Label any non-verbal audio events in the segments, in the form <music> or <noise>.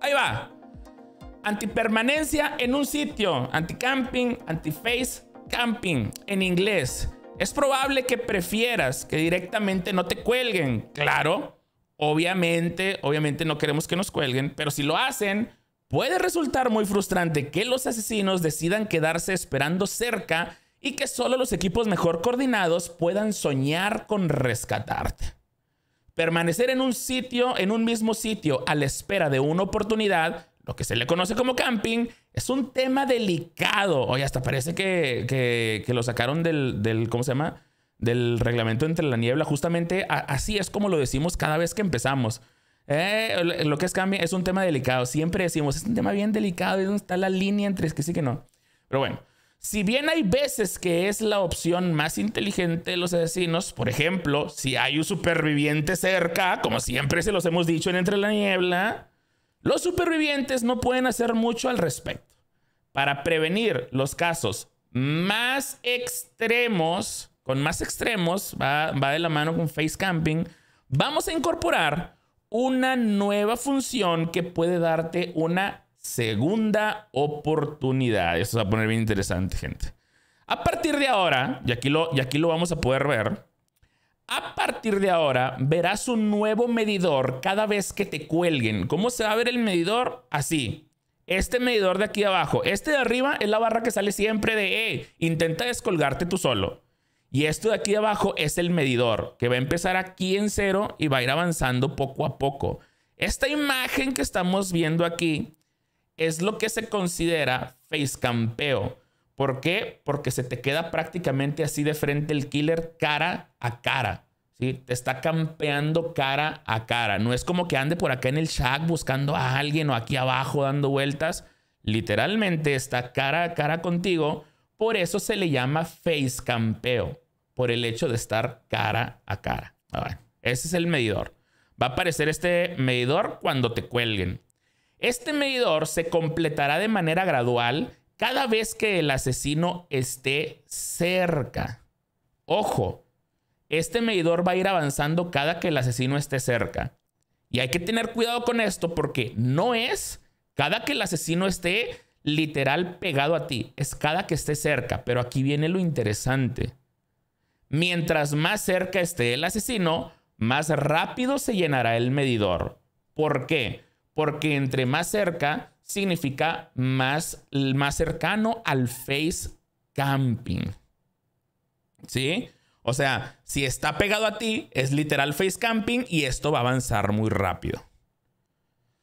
Ahí va. Antipermanencia en un sitio, anticamping, anti-face camping en inglés. Es probable que prefieras que directamente no te cuelguen. Claro, obviamente, obviamente no queremos que nos cuelguen, pero si lo hacen, puede resultar muy frustrante que los asesinos decidan quedarse esperando cerca y que solo los equipos mejor coordinados puedan soñar con rescatarte. Permanecer en un sitio, en un mismo sitio, a la espera de una oportunidad, lo que se le conoce como camping, es un tema delicado. Oye, hasta parece que, lo sacaron del, ¿cómo se llama? Del reglamento entre la niebla. Justamente así es como lo decimos cada vez que empezamos. Eh, lo que es camping es un tema delicado. Siempre decimos, es un tema bien delicado. donde está la línea entre es que sí que no? Pero bueno, si bien hay veces que es la opción más inteligente de los asesinos, por ejemplo, si hay un superviviente cerca, como siempre se los hemos dicho en Entre la Niebla, los supervivientes no pueden hacer mucho al respecto. Para prevenir los casos más extremos, con más extremos, va, va de la mano con face camping, vamos a incorporar una nueva función que puede darte una segunda oportunidad. Esto se va a poner bien interesante, gente. A partir de ahora, y aquí lo, aquí lo vamos a poder ver, a partir de ahora verás un nuevo medidor cada vez que te cuelguen. ¿Cómo se va a ver el medidor? Así. Este medidor de aquí abajo, este de arriba es la barra que sale siempre de, e. intenta descolgarte tú solo. Y esto de aquí abajo es el medidor, que va a empezar aquí en cero y va a ir avanzando poco a poco. Esta imagen que estamos viendo aquí es lo que se considera face campeo. ¿Por qué? Porque se te queda prácticamente así de frente el killer cara a cara. ¿sí? Te está campeando cara a cara. No es como que ande por acá en el shack buscando a alguien o aquí abajo dando vueltas. Literalmente está cara a cara contigo. Por eso se le llama face campeo. Por el hecho de estar cara a cara. Ah, ese es el medidor. Va a aparecer este medidor cuando te cuelguen. Este medidor se completará de manera gradual cada vez que el asesino esté cerca. Ojo, este medidor va a ir avanzando cada que el asesino esté cerca. Y hay que tener cuidado con esto porque no es cada que el asesino esté literal pegado a ti, es cada que esté cerca. Pero aquí viene lo interesante. Mientras más cerca esté el asesino, más rápido se llenará el medidor. ¿Por qué? porque entre más cerca significa más, más cercano al face camping. ¿Sí? O sea, si está pegado a ti, es literal face camping y esto va a avanzar muy rápido.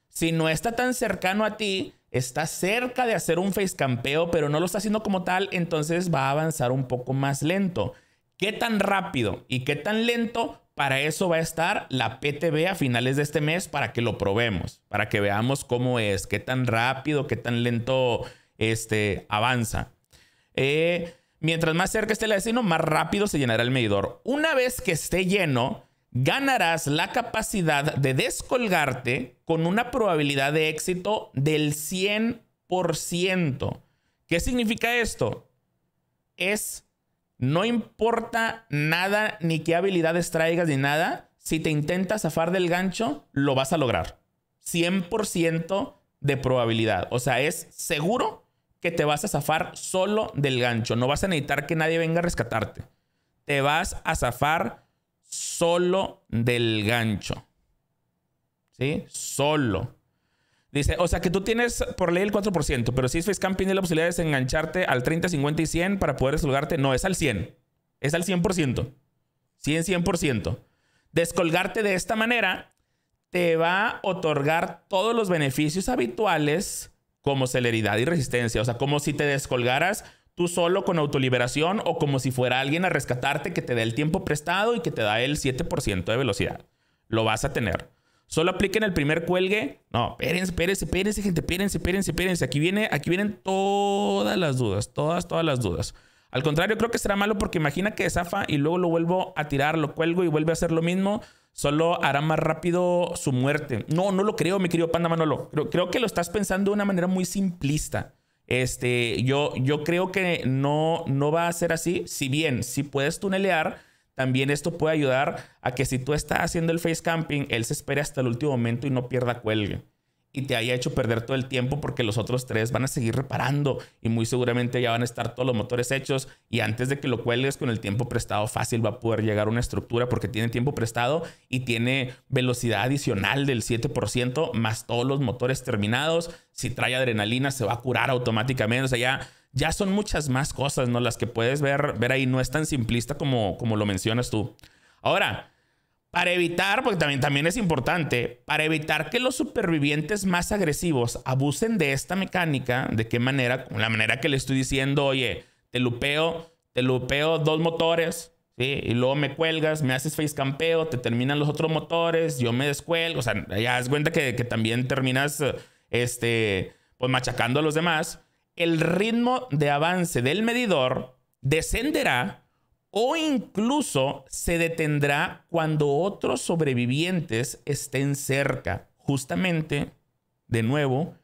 Si no está tan cercano a ti, está cerca de hacer un face campeo, pero no lo está haciendo como tal, entonces va a avanzar un poco más lento. ¿Qué tan rápido y qué tan lento? Para eso va a estar la PTB a finales de este mes para que lo probemos, para que veamos cómo es, qué tan rápido, qué tan lento este, avanza. Eh, mientras más cerca esté el vecino, más rápido se llenará el medidor. Una vez que esté lleno, ganarás la capacidad de descolgarte con una probabilidad de éxito del 100%. ¿Qué significa esto? Es no importa nada, ni qué habilidades traigas, ni nada. Si te intentas zafar del gancho, lo vas a lograr. 100% de probabilidad. O sea, es seguro que te vas a zafar solo del gancho. No vas a necesitar que nadie venga a rescatarte. Te vas a zafar solo del gancho. ¿Sí? Solo. Dice, o sea que tú tienes por ley el 4%, pero si es Facecamp tiene la posibilidad de desengancharte al 30, 50 y 100 para poder descolgarte. No, es al 100. Es al 100%. 100, 100%. Descolgarte de esta manera te va a otorgar todos los beneficios habituales como celeridad y resistencia. O sea, como si te descolgaras tú solo con autoliberación o como si fuera alguien a rescatarte que te dé el tiempo prestado y que te da el 7% de velocidad. Lo vas a tener. Solo apliquen el primer cuelgue. No, espérense, espérense, espérense, gente, espérense, espérense, espérense. Aquí, viene, aquí vienen todas las dudas, todas, todas las dudas. Al contrario, creo que será malo porque imagina que zafa y luego lo vuelvo a tirar, lo cuelgo y vuelve a hacer lo mismo. Solo hará más rápido su muerte. No, no lo creo, mi querido Panda Manolo. Creo, creo que lo estás pensando de una manera muy simplista. Este, yo, yo creo que no, no va a ser así. Si bien, si puedes tunelear también esto puede ayudar a que si tú estás haciendo el face camping, él se espere hasta el último momento y no pierda cuelgue y te haya hecho perder todo el tiempo porque los otros tres van a seguir reparando y muy seguramente ya van a estar todos los motores hechos y antes de que lo cuelgues con el tiempo prestado fácil va a poder llegar una estructura porque tiene tiempo prestado y tiene velocidad adicional del 7% más todos los motores terminados. Si trae adrenalina se va a curar automáticamente. O sea, ya ya son muchas más cosas, ¿no? Las que puedes ver, ver ahí. No es tan simplista como, como lo mencionas tú. Ahora, para evitar, porque también, también es importante, para evitar que los supervivientes más agresivos abusen de esta mecánica, ¿de qué manera? la manera que le estoy diciendo, oye, te lupeo, te lupeo dos motores, ¿sí? Y luego me cuelgas, me haces face campeo, te terminan los otros motores, yo me descuelgo. O sea, ya das cuenta que, que también terminas, este, pues machacando a los demás el ritmo de avance del medidor descenderá o incluso se detendrá cuando otros sobrevivientes estén cerca, justamente, de nuevo,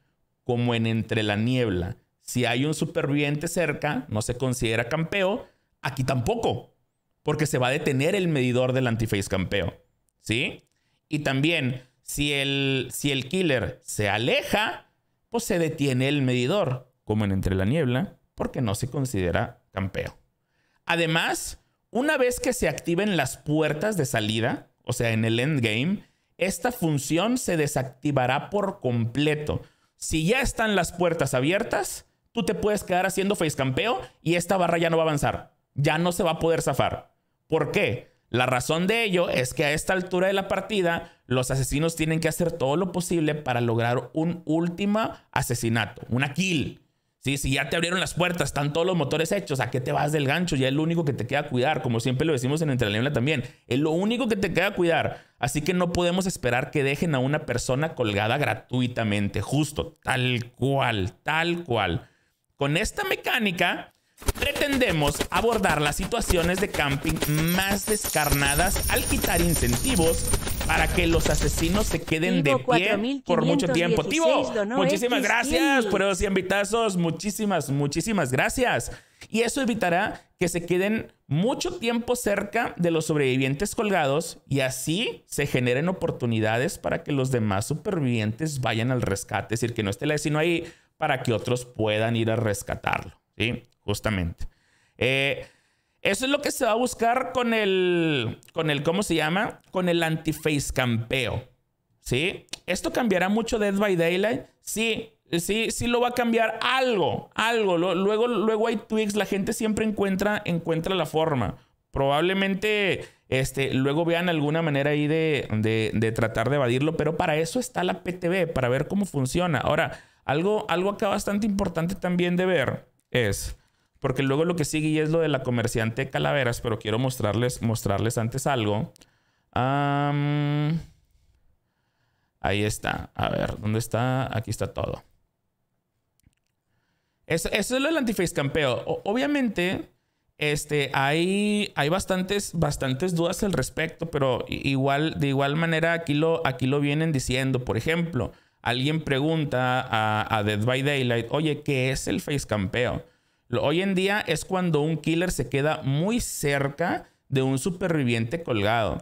como en entre la niebla. Si hay un superviviente cerca, no se considera campeo, aquí tampoco, porque se va a detener el medidor del antiface campeo, ¿sí? Y también, si el, si el killer se aleja, pues se detiene el medidor como en Entre la Niebla, porque no se considera campeo. Además, una vez que se activen las puertas de salida, o sea, en el endgame, esta función se desactivará por completo. Si ya están las puertas abiertas, tú te puedes quedar haciendo face campeo y esta barra ya no va a avanzar. Ya no se va a poder zafar. ¿Por qué? La razón de ello es que a esta altura de la partida, los asesinos tienen que hacer todo lo posible para lograr un último asesinato, una kill. Sí, si ya te abrieron las puertas, están todos los motores hechos, ¿a qué te vas del gancho? Ya es lo único que te queda cuidar, como siempre lo decimos en Entre la también, es lo único que te queda cuidar. Así que no podemos esperar que dejen a una persona colgada gratuitamente, justo, tal cual, tal cual. Con esta mecánica pretendemos abordar las situaciones de camping más descarnadas al quitar incentivos para que los asesinos se queden de pie por mucho tiempo. Tivo, muchísimas gracias por esos 100 Muchísimas, muchísimas gracias. Y eso evitará que se queden mucho tiempo cerca de los sobrevivientes colgados y así se generen oportunidades para que los demás supervivientes vayan al rescate. Es decir, que no esté el asesino ahí para que otros puedan ir a rescatarlo. ¿Sí? Justamente. Eh, eso es lo que se va a buscar con el, con el ¿cómo se llama? Con el anti-face campeo. ¿Sí? ¿Esto cambiará mucho Dead by Daylight? Sí, sí, sí lo va a cambiar algo, algo. Luego, luego hay tweaks, la gente siempre encuentra, encuentra la forma. Probablemente este, luego vean alguna manera ahí de, de, de tratar de evadirlo, pero para eso está la PTB, para ver cómo funciona. Ahora, algo, algo acá bastante importante también de ver es porque luego lo que sigue y es lo de la comerciante Calaveras, pero quiero mostrarles, mostrarles antes algo. ahí está. A ver, ¿dónde está? Aquí está todo. Eso, es lo del antiface campeo. obviamente, este, hay, hay bastantes, bastantes dudas al respecto, pero igual, de igual manera aquí lo, aquí lo vienen diciendo. Por ejemplo, alguien pregunta a, a Dead by Daylight, oye, ¿qué es el face campeo? Hoy en día es cuando un killer se queda muy cerca de un superviviente colgado.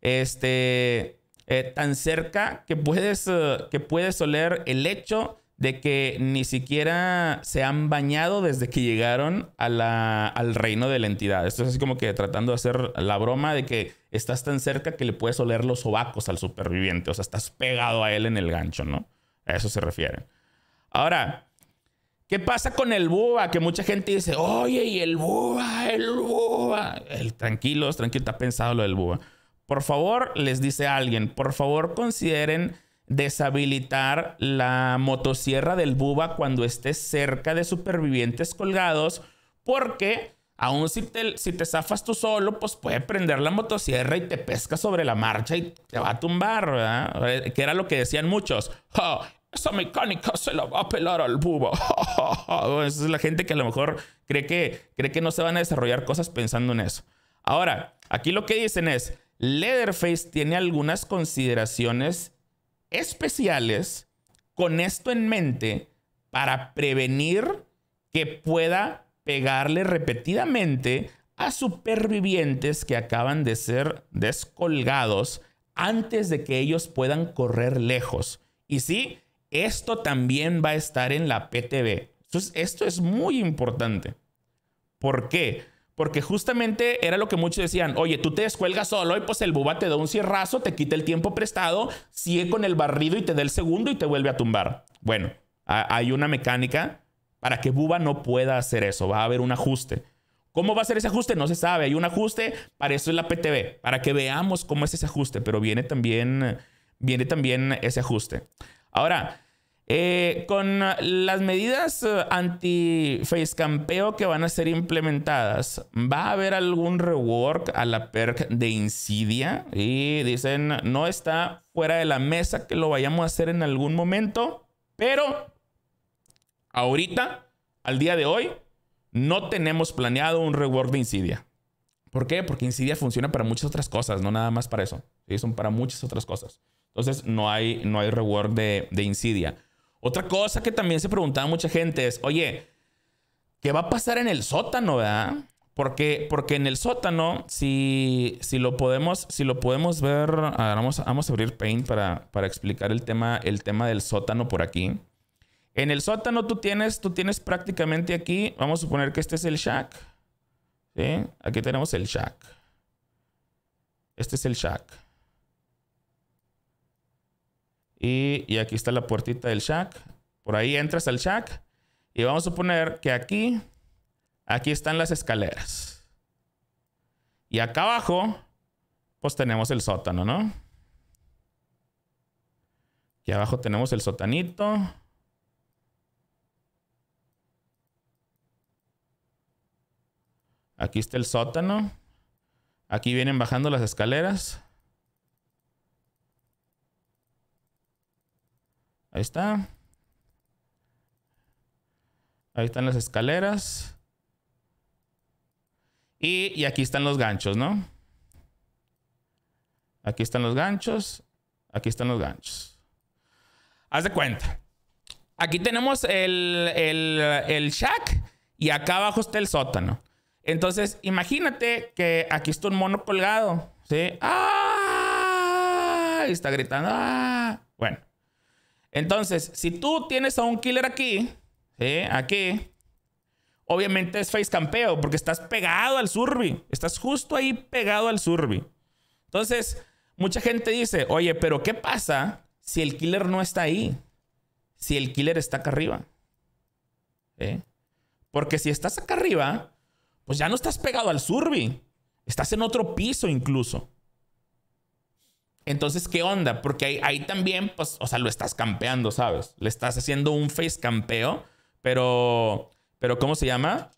Este, eh, tan cerca que puedes, eh, que puedes oler el hecho de que ni siquiera se han bañado desde que llegaron a la, al reino de la entidad. Esto es así como que tratando de hacer la broma de que estás tan cerca que le puedes oler los sobacos al superviviente, o sea, estás pegado a él en el gancho, ¿no? A eso se refiere. Ahora, ¿Qué pasa con el buva? Que mucha gente dice, oye, y el buva, el buva, El, tranquilos, tranquilo, está pensado lo del buva. Por favor, les dice alguien, por favor consideren deshabilitar la motosierra del buba cuando estés cerca de supervivientes colgados, porque aún si te, si te zafas tú solo, pues puede prender la motosierra y te pesca sobre la marcha y te va a tumbar, ¿verdad? Eh, que era lo que decían muchos. Oh, esa mecánica se la va a pelar al buba. <laughs> Esa es la gente que a lo mejor cree que, cree que no se van a desarrollar cosas pensando en eso. Ahora, aquí lo que dicen es, Leatherface tiene algunas consideraciones especiales con esto en mente para prevenir que pueda pegarle repetidamente a supervivientes que acaban de ser descolgados antes de que ellos puedan correr lejos. Y sí, esto también va a estar en la PTV. esto es muy importante. ¿Por qué? Porque justamente era lo que muchos decían, oye, tú te descuelgas solo y pues el buba te da un cierrazo, te quita el tiempo prestado, sigue con el barrido y te da el segundo y te vuelve a tumbar. Bueno, hay una mecánica para que buba no pueda hacer eso, va a haber un ajuste. ¿Cómo va a ser ese ajuste? No se sabe, hay un ajuste, para eso en la PTV, para que veamos cómo es ese ajuste, pero viene también, viene también ese ajuste. Ahora, eh, con las medidas eh, anti campeo que van a ser implementadas, ¿va a haber algún rework a la perk de Insidia? Y dicen, no está fuera de la mesa que lo vayamos a hacer en algún momento, pero ahorita, al día de hoy, no tenemos planeado un rework de Insidia. ¿Por qué? Porque Insidia funciona para muchas otras cosas, no nada más para eso. Son para muchas otras cosas. Entonces no hay, no hay reward de, Insidia. Otra cosa que también se preguntaba mucha gente es, oye, ¿qué va a pasar en el sótano, verdad? Porque, porque en el sótano, si, si, lo, podemos, si lo podemos ver, a vamos, a abrir Paint para, para explicar el tema, el tema del sótano por aquí. En el sótano tú tienes, tú tienes prácticamente aquí, vamos a suponer que este es el shack. Aquí tenemos el shack. Este es el shack. Y, aquí está la puertita del shack. Por ahí entras al shack. Y vamos a suponer que aquí, aquí están las escaleras. Y acá abajo, pues tenemos el sótano, ¿no? Aquí abajo tenemos el sotanito. Aquí está el sótano. Aquí vienen bajando las escaleras. Ahí está. Ahí están las escaleras. Y, aquí están los ganchos, ¿no? Aquí están los ganchos. Aquí están los ganchos. Haz de cuenta. Aquí tenemos el, el, shack y acá abajo está el sótano. Entonces, imagínate que aquí está un mono colgado. ¿Sí? ¡Ah! está gritando. ¡ah! Bueno. Entonces, si tú tienes a un killer aquí, aquí, obviamente es face campeo porque estás pegado al surbi. Estás justo ahí pegado al surbi. Entonces, mucha gente dice, oye, pero ¿qué pasa si el killer no está ahí? Si el killer está acá arriba. Porque si estás acá arriba, pues ya no estás pegado al surbi. Estás en otro piso incluso. Entonces, ¿qué onda? Porque ahí, también, pues, o sea, lo estás campeando, ¿sabes? Le estás haciendo un face campeo, pero, pero ¿cómo se llama?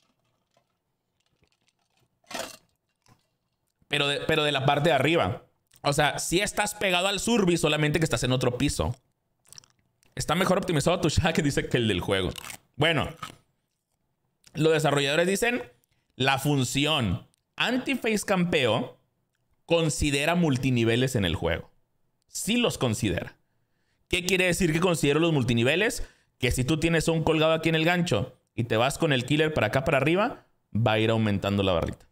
Pero de, pero de la parte de arriba. O sea, si estás pegado al surbi solamente que estás en otro piso. Está mejor optimizado tu ya que dice que el del juego. Bueno, los desarrolladores dicen la función anti-face campeo considera multiniveles en el juego. Sí los considera. ¿Qué quiere decir que considero los multiniveles? Que si tú tienes un colgado aquí en el gancho y te vas con el killer para acá para arriba, va a ir aumentando la barrita.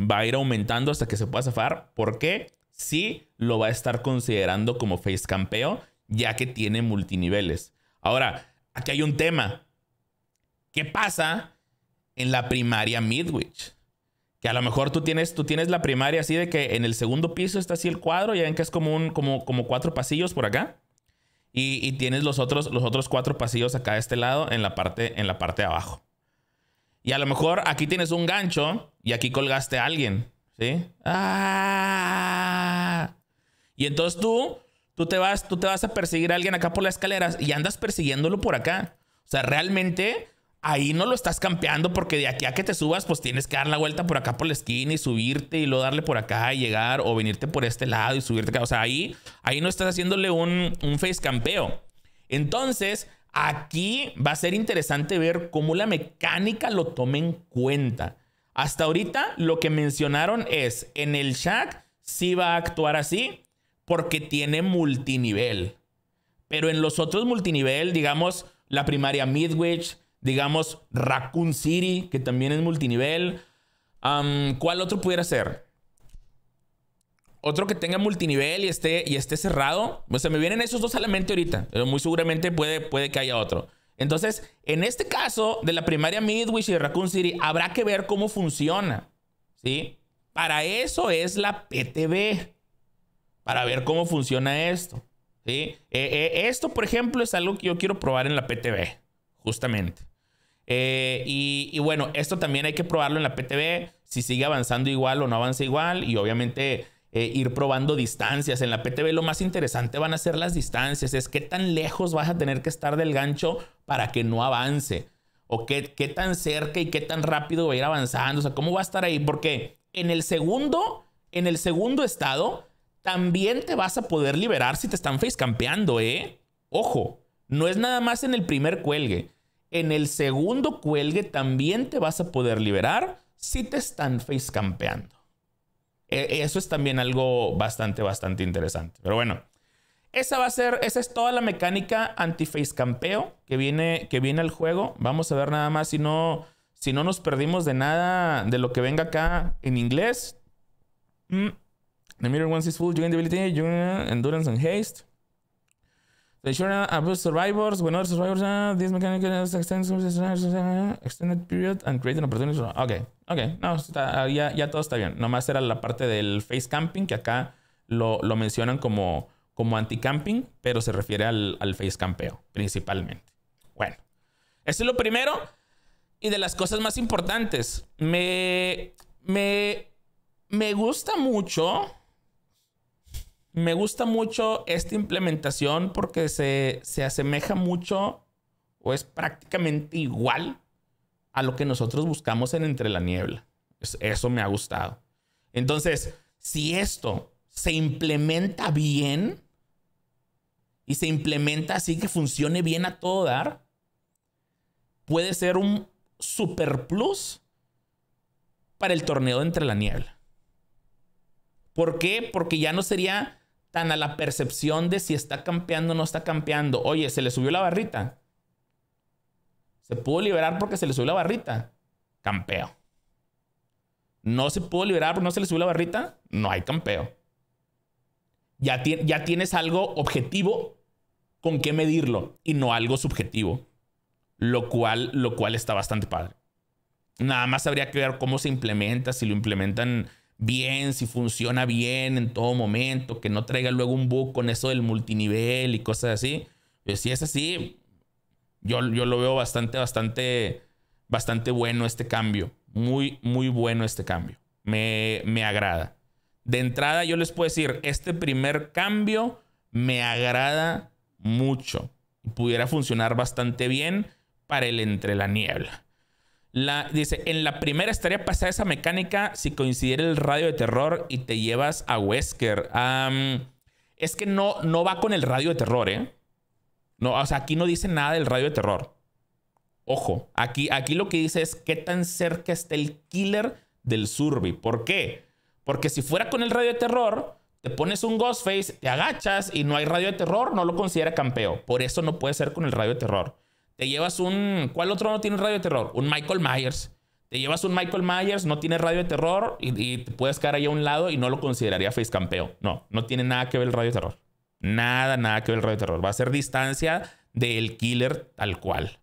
Va a ir aumentando hasta que se pueda zafar. ¿Por qué? Sí lo va a estar considerando como face campeo, ya que tiene multiniveles. Ahora, aquí hay un tema. ¿Qué pasa en la primaria Midwich? Que a lo mejor tú tienes, tú tienes la primaria así de que en el segundo piso está así el cuadro, ya ven que es como, como, como cuatro pasillos por acá. Y, tienes los otros, los otros cuatro pasillos acá de este lado en la, parte, en la parte de abajo. Y a lo mejor aquí tienes un gancho y aquí colgaste a alguien. ¿Sí? ¡Ah! Y entonces tú, tú te, vas, tú te vas a perseguir a alguien acá por las escaleras y andas persiguiéndolo por acá. O sea, realmente ahí no lo estás campeando porque de aquí a que te subas, pues tienes que dar la vuelta por acá por la esquina y subirte y luego darle por acá y llegar o venirte por este lado y subirte acá. O sea, ahí, ahí no estás haciéndole un, un face campeo. Entonces, aquí va a ser interesante ver cómo la mecánica lo toma en cuenta. Hasta ahorita lo que mencionaron es en el Shack sí va a actuar así porque tiene multinivel. Pero en los otros multinivel, digamos la primaria Midwich, digamos, Raccoon City, que también es multinivel. ¿Cuál otro pudiera ser? Otro que tenga multinivel y esté, y esté cerrado. Se me vienen esos dos a la mente ahorita, pero muy seguramente puede, puede que haya otro. Entonces, en este caso de la primaria Midwich y de Raccoon City, habrá que ver cómo funciona. ¿Sí? Para eso es la PTB. Para ver cómo funciona esto. ¿Sí? Eh, eh, esto, por ejemplo, es algo que yo quiero probar en la PTB. Justamente. Eh, y, bueno, esto también hay que probarlo en la PTB, si sigue avanzando igual o no avanza igual, y obviamente eh, ir probando distancias. En la PTB lo más interesante van a ser las distancias, es qué tan lejos vas a tener que estar del gancho para que no avance, o qué, qué tan cerca y qué tan rápido va a ir avanzando, o sea, cómo va a estar ahí, porque en el segundo, en el segundo estado, también te vas a poder liberar si te están face campeando, ¿eh? Ojo, no es nada más en el primer cuelgue. En el segundo cuelgue también te vas a poder liberar si te están face campeando. E, eso es también algo bastante, bastante interesante. Pero bueno, esa va a ser, esa es toda la mecánica anti-face campeo que viene, que viene al juego. Vamos a ver nada más si no, si no nos perdimos de nada de lo que venga acá en inglés. Mm. The mirror once is full, you ability, endurance and haste. Selecciona ah, Abuse Survivors, los Survivors, 10 ah, mecánicas, ah, Extended Period and creating opportunities. Ok, ok, no, ya, ya, todo está bien. Nomás era la parte del Face Camping, que acá lo, lo mencionan como, como anti-camping, pero se refiere al, al Face Campeo, principalmente. Bueno, eso es lo primero. Y de las cosas más importantes, me, me, me gusta mucho me gusta mucho esta implementación porque se, asemeja mucho o es prácticamente igual a lo que nosotros buscamos en Entre la Niebla. Eso me ha gustado. Entonces, si esto se implementa bien y se implementa así que funcione bien a todo dar, puede ser un super plus para el torneo de Entre la Niebla. ¿Por qué? Porque ya no sería tan a la percepción de si está campeando o no está campeando. Oye, se le subió la barrita. Se pudo liberar porque se le subió la barrita. Campeo. No se pudo liberar porque no se le subió la barrita. No hay campeo. Ya, tienes algo objetivo con qué medirlo y no algo subjetivo. Lo cual, lo cual está bastante padre. Nada más habría que ver cómo se implementa, si lo implementan bien, si funciona bien en todo momento, que no traiga luego un bug con eso del multinivel y cosas así. Pues, si es así, yo, yo lo veo bastante, bastante, bastante bueno este cambio. Muy, muy bueno este cambio. Me, me agrada. De entrada, yo les puedo decir, este primer cambio me agrada mucho. Pudiera funcionar bastante bien para el entre la niebla dice, en la primera estaría pasada esa mecánica si coincidiera el radio de terror y te llevas a Wesker. es que no, no va con el radio de terror, ¿eh? No, o sea, aquí no dice nada del radio de terror. Ojo, aquí, aquí lo que dice es qué tan cerca está el killer del Surby. ¿Por qué? Porque si fuera con el radio de terror, te pones un Ghostface, te agachas y no hay radio de terror, no lo considera campeo. Por eso no puede ser con el radio de terror. Te llevas un. ¿Cuál otro no tiene radio de terror? Un Michael Myers. Te llevas un Michael Myers, no tiene radio de terror y, te puedes quedar ahí a un lado y no lo consideraría face campeo. No, no tiene nada que ver el radio de terror. Nada, nada que ver el radio de terror. Va a ser distancia del killer tal cual.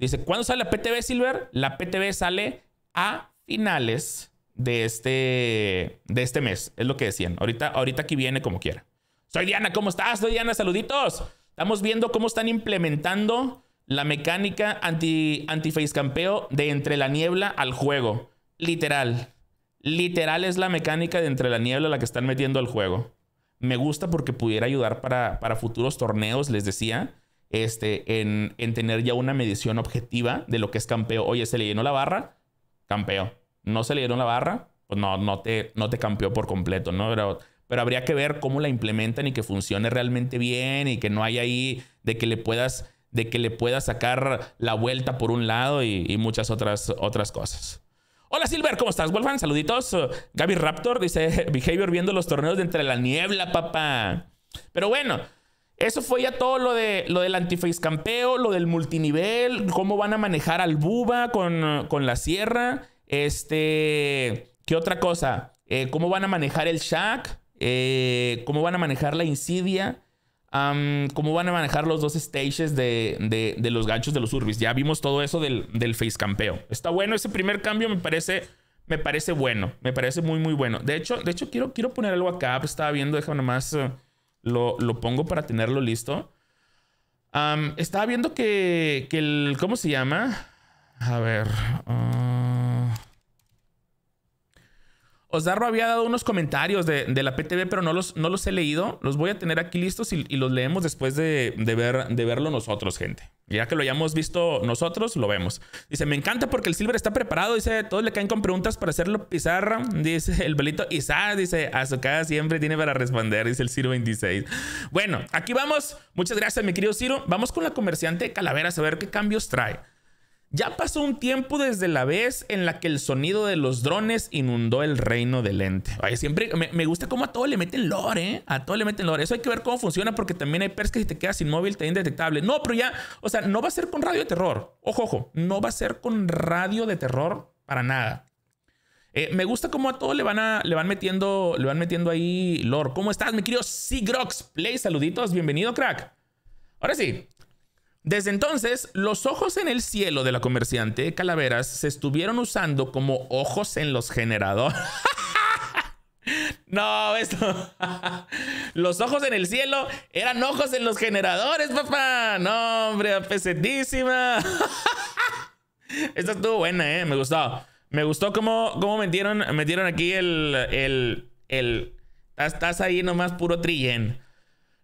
Dice, ¿cuándo sale la PTV Silver? La PTV sale a finales de este, de este mes. Es lo que decían. Ahorita, ahorita aquí viene como quiera. Soy Diana, ¿cómo estás? Soy Diana, saluditos. Estamos viendo cómo están implementando la mecánica anti, anti-face campeo de entre la niebla al juego. Literal. Literal es la mecánica de entre la niebla la que están metiendo al juego. Me gusta porque pudiera ayudar para, para futuros torneos, les decía, este, en, tener ya una medición objetiva de lo que es campeo. Oye, se le llenó la barra, campeo. No se le llenó la barra, pues no, no te, no te campeó por completo, ¿no? Pero, pero habría que ver cómo la implementan y que funcione realmente bien y que no haya ahí de que le puedas de que le pueda sacar la vuelta por un lado y, muchas otras, otras cosas. Hola Silver, ¿cómo estás? Wolfgang, saluditos. Gaby Raptor dice, <laughs> Behavior viendo los torneos de entre la niebla, papá. Pero bueno, eso fue ya todo lo, de, lo del antiface campeo, lo del multinivel, cómo van a manejar al Buba con, la sierra. Este, ¿qué otra cosa? Eh, ¿Cómo van a manejar el Shack? Eh, ¿Cómo van a manejar la insidia? cómo van a manejar los dos stages de, los ganchos de los urbis. Ya vimos todo eso del, del face campeo. Está bueno, ese primer cambio me parece, me parece bueno, me parece muy, muy bueno. De hecho, de hecho quiero, quiero poner algo acá, pues, estaba viendo, déjame nomás, eh, lo, pongo para tenerlo listo. estaba viendo que, que, el, ¿cómo se llama? A ver. Ah, Osdarro había dado unos comentarios de, la PTV, pero no los, he leído. Los voy a tener aquí listos y, los leemos después de, verlo nosotros, gente. Ya que lo hayamos visto nosotros, lo vemos. Dice, me encanta porque el Silver está preparado. Dice, todos le caen con preguntas para hacerlo pizarra. Dice <laughs> el Belito Isa. Dice, Azucada siempre tiene para responder. Dice el Ciro 26. Bueno, aquí vamos. Muchas gracias, mi querido Ciro. Vamos con la comerciante Calaveras a ver qué cambios trae. Ya pasó un tiempo desde la vez en la que el sonido de los drones inundó el reino del ente. Ay, siempre me, gusta cómo a todo le meten lore, ¿eh? A todo le meten lore. Eso hay que ver cómo funciona porque también hay pers que si te quedas inmóvil te indetectable. No, pero ya, o sea, no va a ser con radio de terror. Ojo, ojo, no va a ser con radio de terror para nada. Eh, me gusta cómo a todo le van, a, le van metiendo, le van metiendo ahí lore. ¿Cómo estás, mi querido Sigrox Play? Saluditos, bienvenido, crack. Ahora sí, desde entonces, los ojos en el cielo de la comerciante de calaveras se estuvieron usando como ojos en los generadores. <laughs> No, esto. <laughs> Los ojos en el cielo eran ojos en los generadores, papá. No, hombre, pesadísima. <laughs> Esta estuvo buena, eh. Me gustó. Me gustó cómo, cómo metieron, metieron aquí el. el. Estás ahí nomás puro trillén.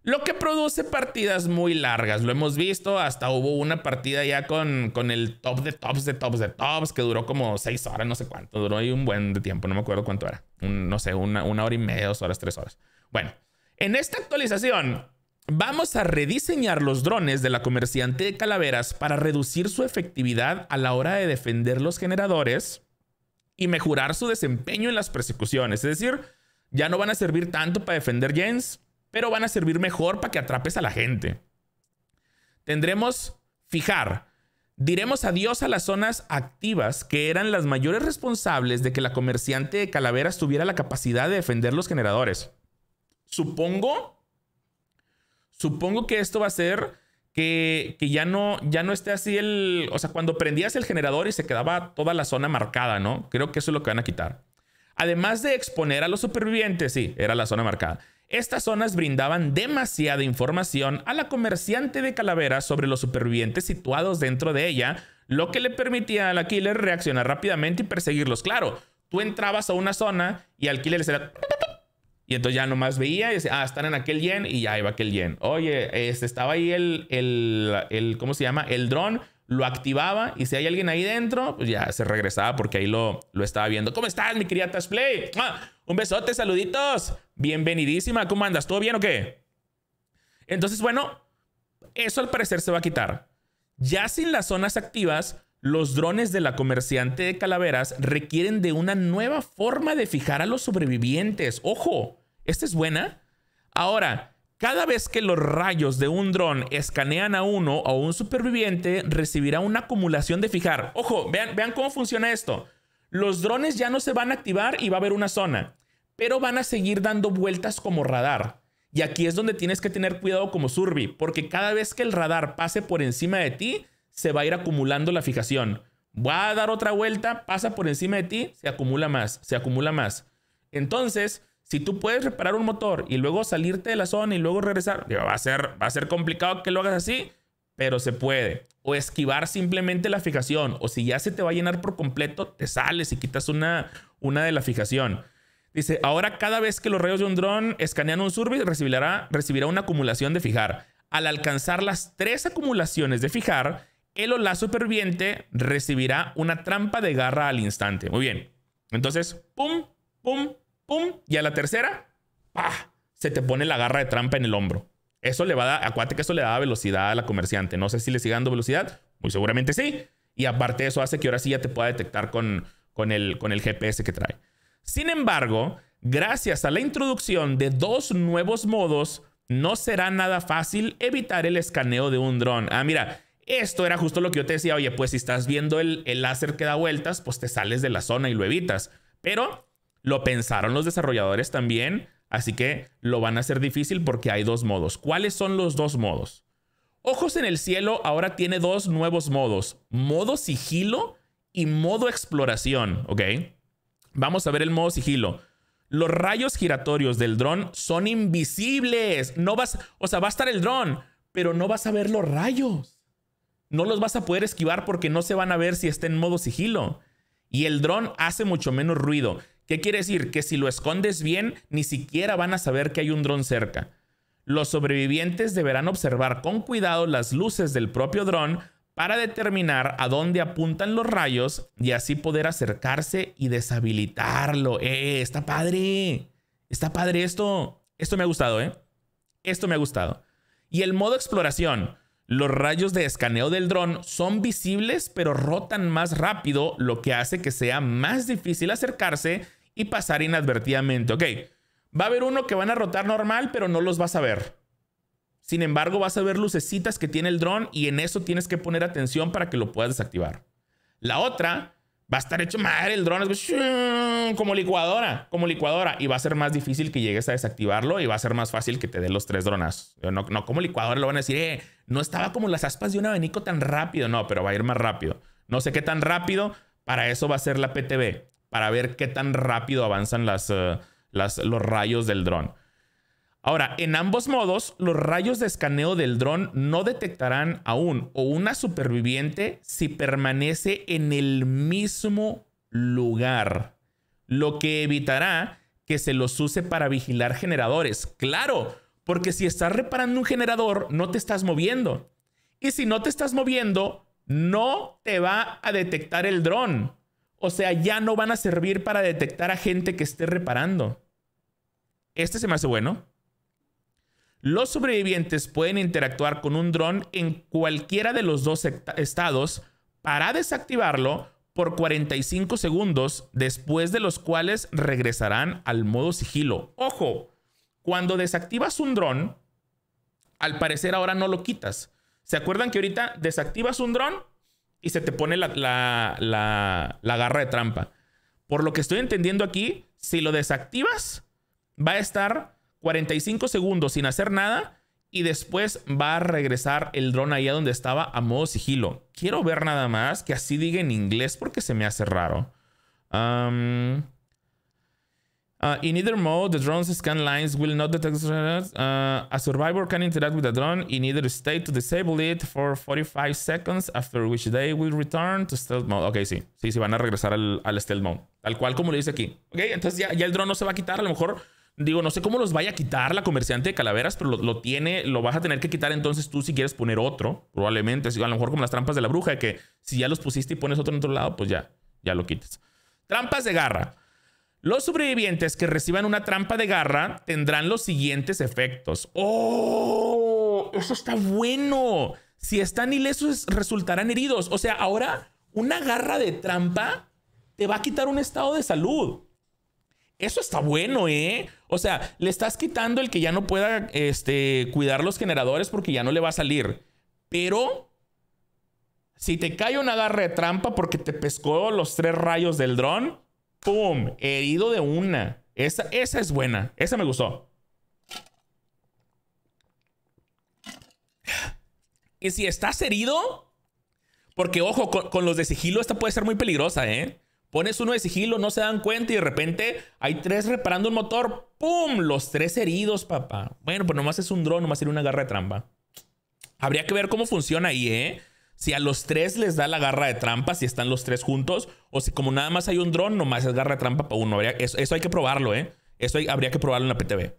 Lo que produce partidas muy largas. Lo hemos visto, hasta hubo una partida ya con, con el top de tops de tops de tops que duró como seis horas, no sé cuánto. Duró ahí un buen de tiempo, no me acuerdo cuánto era. no sé, una, una hora y media, dos horas, tres horas. Bueno, en esta actualización Vamos a rediseñar los drones de la comerciante de calaveras para reducir su efectividad a la hora de defender los generadores y mejorar su desempeño en las persecuciones. Es decir, ya no van a servir tanto para defender gens, pero van a servir mejor para que atrapes a la gente. Tendremos fijar. Diremos adiós a las zonas activas que eran las mayores responsables de que la comerciante de calaveras tuviera la capacidad de defender los generadores. Supongo, supongo que esto va a ser que, ya, no, ya no esté así el... O sea, cuando prendías el generador y se quedaba toda la zona marcada, ¿no? Creo que eso es lo que van a quitar. Además de exponer a los supervivientes, sí, era la zona marcada. Estas zonas brindaban demasiada información a la comerciante de calaveras sobre los supervivientes situados dentro de ella, lo que le permitía al killer reaccionar rápidamente y perseguirlos. Claro, tú entrabas a una zona y al killer se era... Y entonces ya más veía y decía, ah, están en aquel yen y ya iba aquel yen. Oye, este, estaba ahí el, el, el ¿cómo se llama? El dron lo activaba y si hay alguien ahí dentro, pues ya se regresaba porque ahí lo, lo estaba viendo. ¿Cómo estás, mi querida Play? Ah, un besote, saluditos. Bienvenidísima. ¿Cómo andas? ¿Todo bien o qué? Entonces, bueno, eso al parecer se va a quitar. Ya sin las zonas activas, los drones de la comerciante de calaveras requieren de una nueva forma de fijar a los sobrevivientes. Ojo, esta es buena. Ahora, cada vez que los rayos de un dron escanean a uno o un superviviente, recibirá una acumulación de fijar. Ojo, vean, cómo funciona esto. Los drones ya no se van a activar y va a haber una zona, pero van a seguir dando vueltas como radar. Y aquí es donde tienes que tener cuidado como surby. porque cada vez que el radar pase por encima de ti, se va a ir acumulando la fijación. Va a dar otra vuelta, pasa por encima de ti, se acumula más, se acumula más. Entonces, si tú puedes reparar un motor y luego salirte de la zona y luego regresar, va a ser, va a ser complicado que lo hagas así, pero se puede. O esquivar simplemente la fijación. O si ya se te va a llenar por completo, te sales y quitas una, una de la fijación. Dice, ahora cada vez que los rayos de un dron escanean un survey, recibirá, recibirá una acumulación de fijar. Al alcanzar las tres acumulaciones de fijar, el la superviente recibirá una trampa de garra al instante. Muy bien. Entonces, pum, pum, pum, y a la tercera, se te pone la garra de trampa en el hombro. Eso le va a dar, acuérdate que eso le da velocidad a la comerciante. No sé si le sigue dando velocidad, muy seguramente sí. Y aparte eso hace que ahora sí ya te pueda detectar con, con, el, con el GPS que trae. Sin embargo, gracias a la introducción de dos nuevos modos, no será nada fácil evitar el escaneo de un dron. Ah, mira, esto era justo lo que yo te decía, oye, pues si estás viendo el, el láser que da vueltas, pues te sales de la zona y lo evitas. Pero lo pensaron los desarrolladores también, así que lo van a hacer difícil porque hay dos modos. ¿Cuáles son los dos modos? Ojos en el cielo ahora tiene dos nuevos modos, modo sigilo y modo exploración, ¿ok? Vamos a ver el modo sigilo. Los rayos giratorios del dron son invisibles. No vas, o sea, va a estar el dron, pero no vas a ver los rayos. No los vas a poder esquivar porque no se van a ver si está en modo sigilo. Y el dron hace mucho menos ruido. ¿Qué quiere decir? Que si lo escondes bien, ni siquiera van a saber que hay un dron cerca. Los sobrevivientes deberán observar con cuidado las luces del propio dron para determinar a dónde apuntan los rayos y así poder acercarse y deshabilitarlo. ¡Eh! eh ¡Está padre! ¡Está padre esto! Esto me ha gustado, ¿eh? Esto me ha gustado. Y el modo exploración. Los rayos de escaneo del dron son visibles pero rotan más rápido, lo que hace que sea más difícil acercarse pasar inadvertidamente. Ok, va a haber uno que van a rotar normal, pero no los vas a ver. Sin embargo, vas a ver lucecitas que tiene el dron y en eso tienes que poner atención para que lo puedas desactivar. La otra va a estar hecho madre el dron, como licuadora, como licuadora, y va a ser más difícil que llegues a desactivarlo y va a ser más fácil que te den los tres drones. No, como licuadora lo van a decir, eh, no estaba como las aspas de un abanico tan rápido, no, pero va a ir más rápido. No sé qué tan rápido, para eso va a ser la PTB para ver qué tan rápido avanzan eh, los rayos del dron. Ahora, en ambos modos, los rayos de escaneo del dron no detectarán un o una superviviente si permanece en el mismo lugar, lo que evitará que se los use para vigilar generadores. Claro, porque si estás reparando un generador, no te estás moviendo. Y si no te estás moviendo, no te va a detectar el dron. O sea, ya no van a servir para detectar a gente que esté reparando. Este se me hace bueno. Los sobrevivientes pueden interactuar con un dron en cualquiera de los dos estados para desactivarlo por 45 segundos, después de los cuales regresarán al modo sigilo. Ojo, cuando desactivas un dron, al parecer ahora no lo quitas. ¿Se acuerdan que ahorita desactivas un dron y se te pone la, garra de trampa. Por lo que estoy entendiendo aquí, si lo desactivas, va a estar 45 segundos sin hacer nada y después va a regresar el dron ahí a donde estaba a modo sigilo. Quiero ver nada más que así diga en inglés porque se me hace raro. Um, Uh, in either mode, the drone's scan lines will not detect. Uh, a survivor can interact with the drone in either state to disable it for 45 seconds, after which they will return to stealth mode. Ok, sí. Sí, sí, van a regresar al, al stealth mode. Tal cual como le dice aquí. Ok, entonces ya, ya el drone no se va a quitar. A lo mejor, digo, no sé cómo los vaya a quitar la comerciante de calaveras, pero lo, lo tiene, lo vas a tener que quitar entonces tú si quieres poner otro. Probablemente, a lo mejor como las trampas de la bruja, que si ya los pusiste y pones otro en otro lado, pues ya, ya lo quites. Trampas de garra. Los sobrevivientes que reciban una trampa de garra tendrán los siguientes efectos. ¡Oh! Eso está bueno. Si están ilesos, resultarán heridos. O sea, ahora una garra de trampa te va a quitar un estado de salud. Eso está bueno, ¿eh? O sea, le estás quitando el que ya no pueda este, cuidar los generadores porque ya no le va a salir. Pero si te cae una garra de trampa porque te pescó los tres rayos del dron, ¡Pum! Herido de una. Esa, esa es buena. Esa me gustó. Y si estás herido, porque ojo, con, los de sigilo esta puede ser muy peligrosa, ¿eh? Pones uno de sigilo, no se dan cuenta y de repente hay tres reparando el motor. ¡Pum! Los tres heridos, papá. Bueno, pues nomás es un dron, nomás sería una garra de trampa. Habría que ver cómo funciona ahí, ¿eh? si a los tres les da la garra de trampa, si están los tres juntos, o si como nada más hay un dron, nomás es garra de trampa para uno. eso, hay que probarlo, ¿eh? Eso habría que probarlo en la PTB.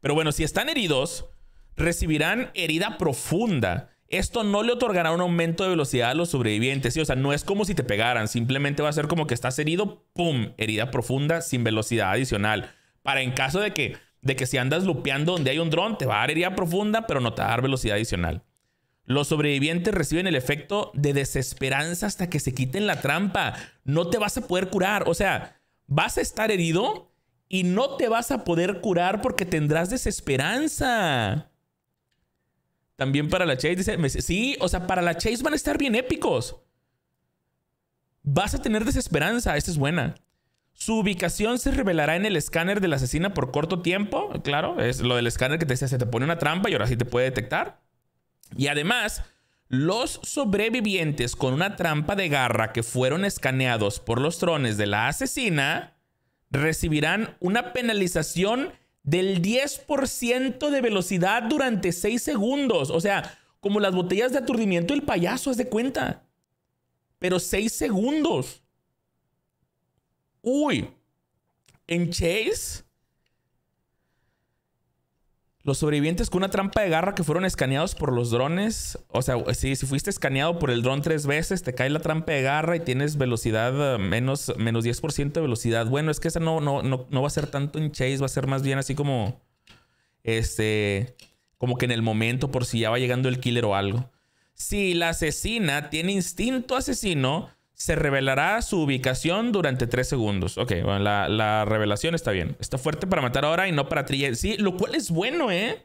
Pero bueno, si están heridos, recibirán herida profunda. Esto no le otorgará un aumento de velocidad a los sobrevivientes, O sea, no es como si te pegaran, simplemente va a ser como que estás herido, ¡pum! Herida profunda sin velocidad adicional. Para en caso de que, de que si andas lupeando donde hay un dron, te va a dar herida profunda, pero no te va a dar velocidad adicional. Los sobrevivientes reciben el efecto de desesperanza hasta que se quiten la trampa. No te vas a poder curar. O sea, vas a estar herido y no te vas a poder curar porque tendrás desesperanza. También para la Chase, dice, sí, o sea, para la Chase van a estar bien épicos. Vas a tener desesperanza, esta es buena. Su ubicación se revelará en el escáner de la asesina por corto tiempo, claro, es lo del escáner que te, se te pone una trampa y ahora sí te puede detectar. Y además, los sobrevivientes con una trampa de garra que fueron escaneados por los drones de la asesina recibirán una penalización del 10% de velocidad durante 6 segundos. O sea, como las botellas de aturdimiento del payaso, haz de cuenta. Pero 6 segundos. Uy, en Chase los sobrevivientes con una trampa de garra que fueron escaneados por los drones. O sea, si, fuiste escaneado por el dron tres veces, te cae la trampa de garra y tienes velocidad eh, menos, menos 10% de velocidad. Bueno, es que esa no, no, no, no va a ser tanto en chase, va a ser más bien así como. Este. Como que en el momento, por si ya va llegando el killer o algo. Si la asesina tiene instinto asesino, se revelará su ubicación durante 3 segundos. Ok, la, revelación está bien. Está fuerte para matar ahora y no para trillen. Sí, lo cual es bueno, ¿eh?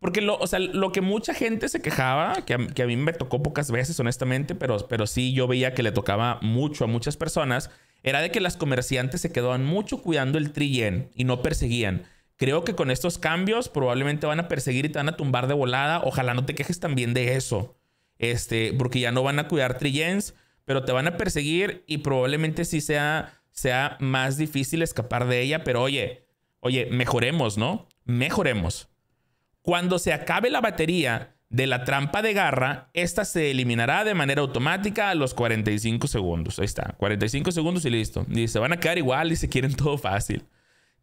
Porque lo, o sea, lo que mucha gente se quejaba, que a, mí me tocó pocas veces, honestamente, pero, pero sí yo veía que le tocaba mucho a muchas personas, era de que las comerciantes se quedaban mucho cuidando el trillen y no perseguían. Creo que con estos cambios probablemente van a perseguir y te van a tumbar de volada. Ojalá no te quejes también de eso. Este, porque ya no van a cuidar trillens pero te van a perseguir y probablemente sí sea, sea más difícil escapar de ella, pero oye, oye, mejoremos, ¿no? Mejoremos. Cuando se acabe la batería de la trampa de garra, esta se eliminará de manera automática a los 45 segundos. Ahí está, 45 segundos y listo. Y se van a quedar igual y se quieren todo fácil.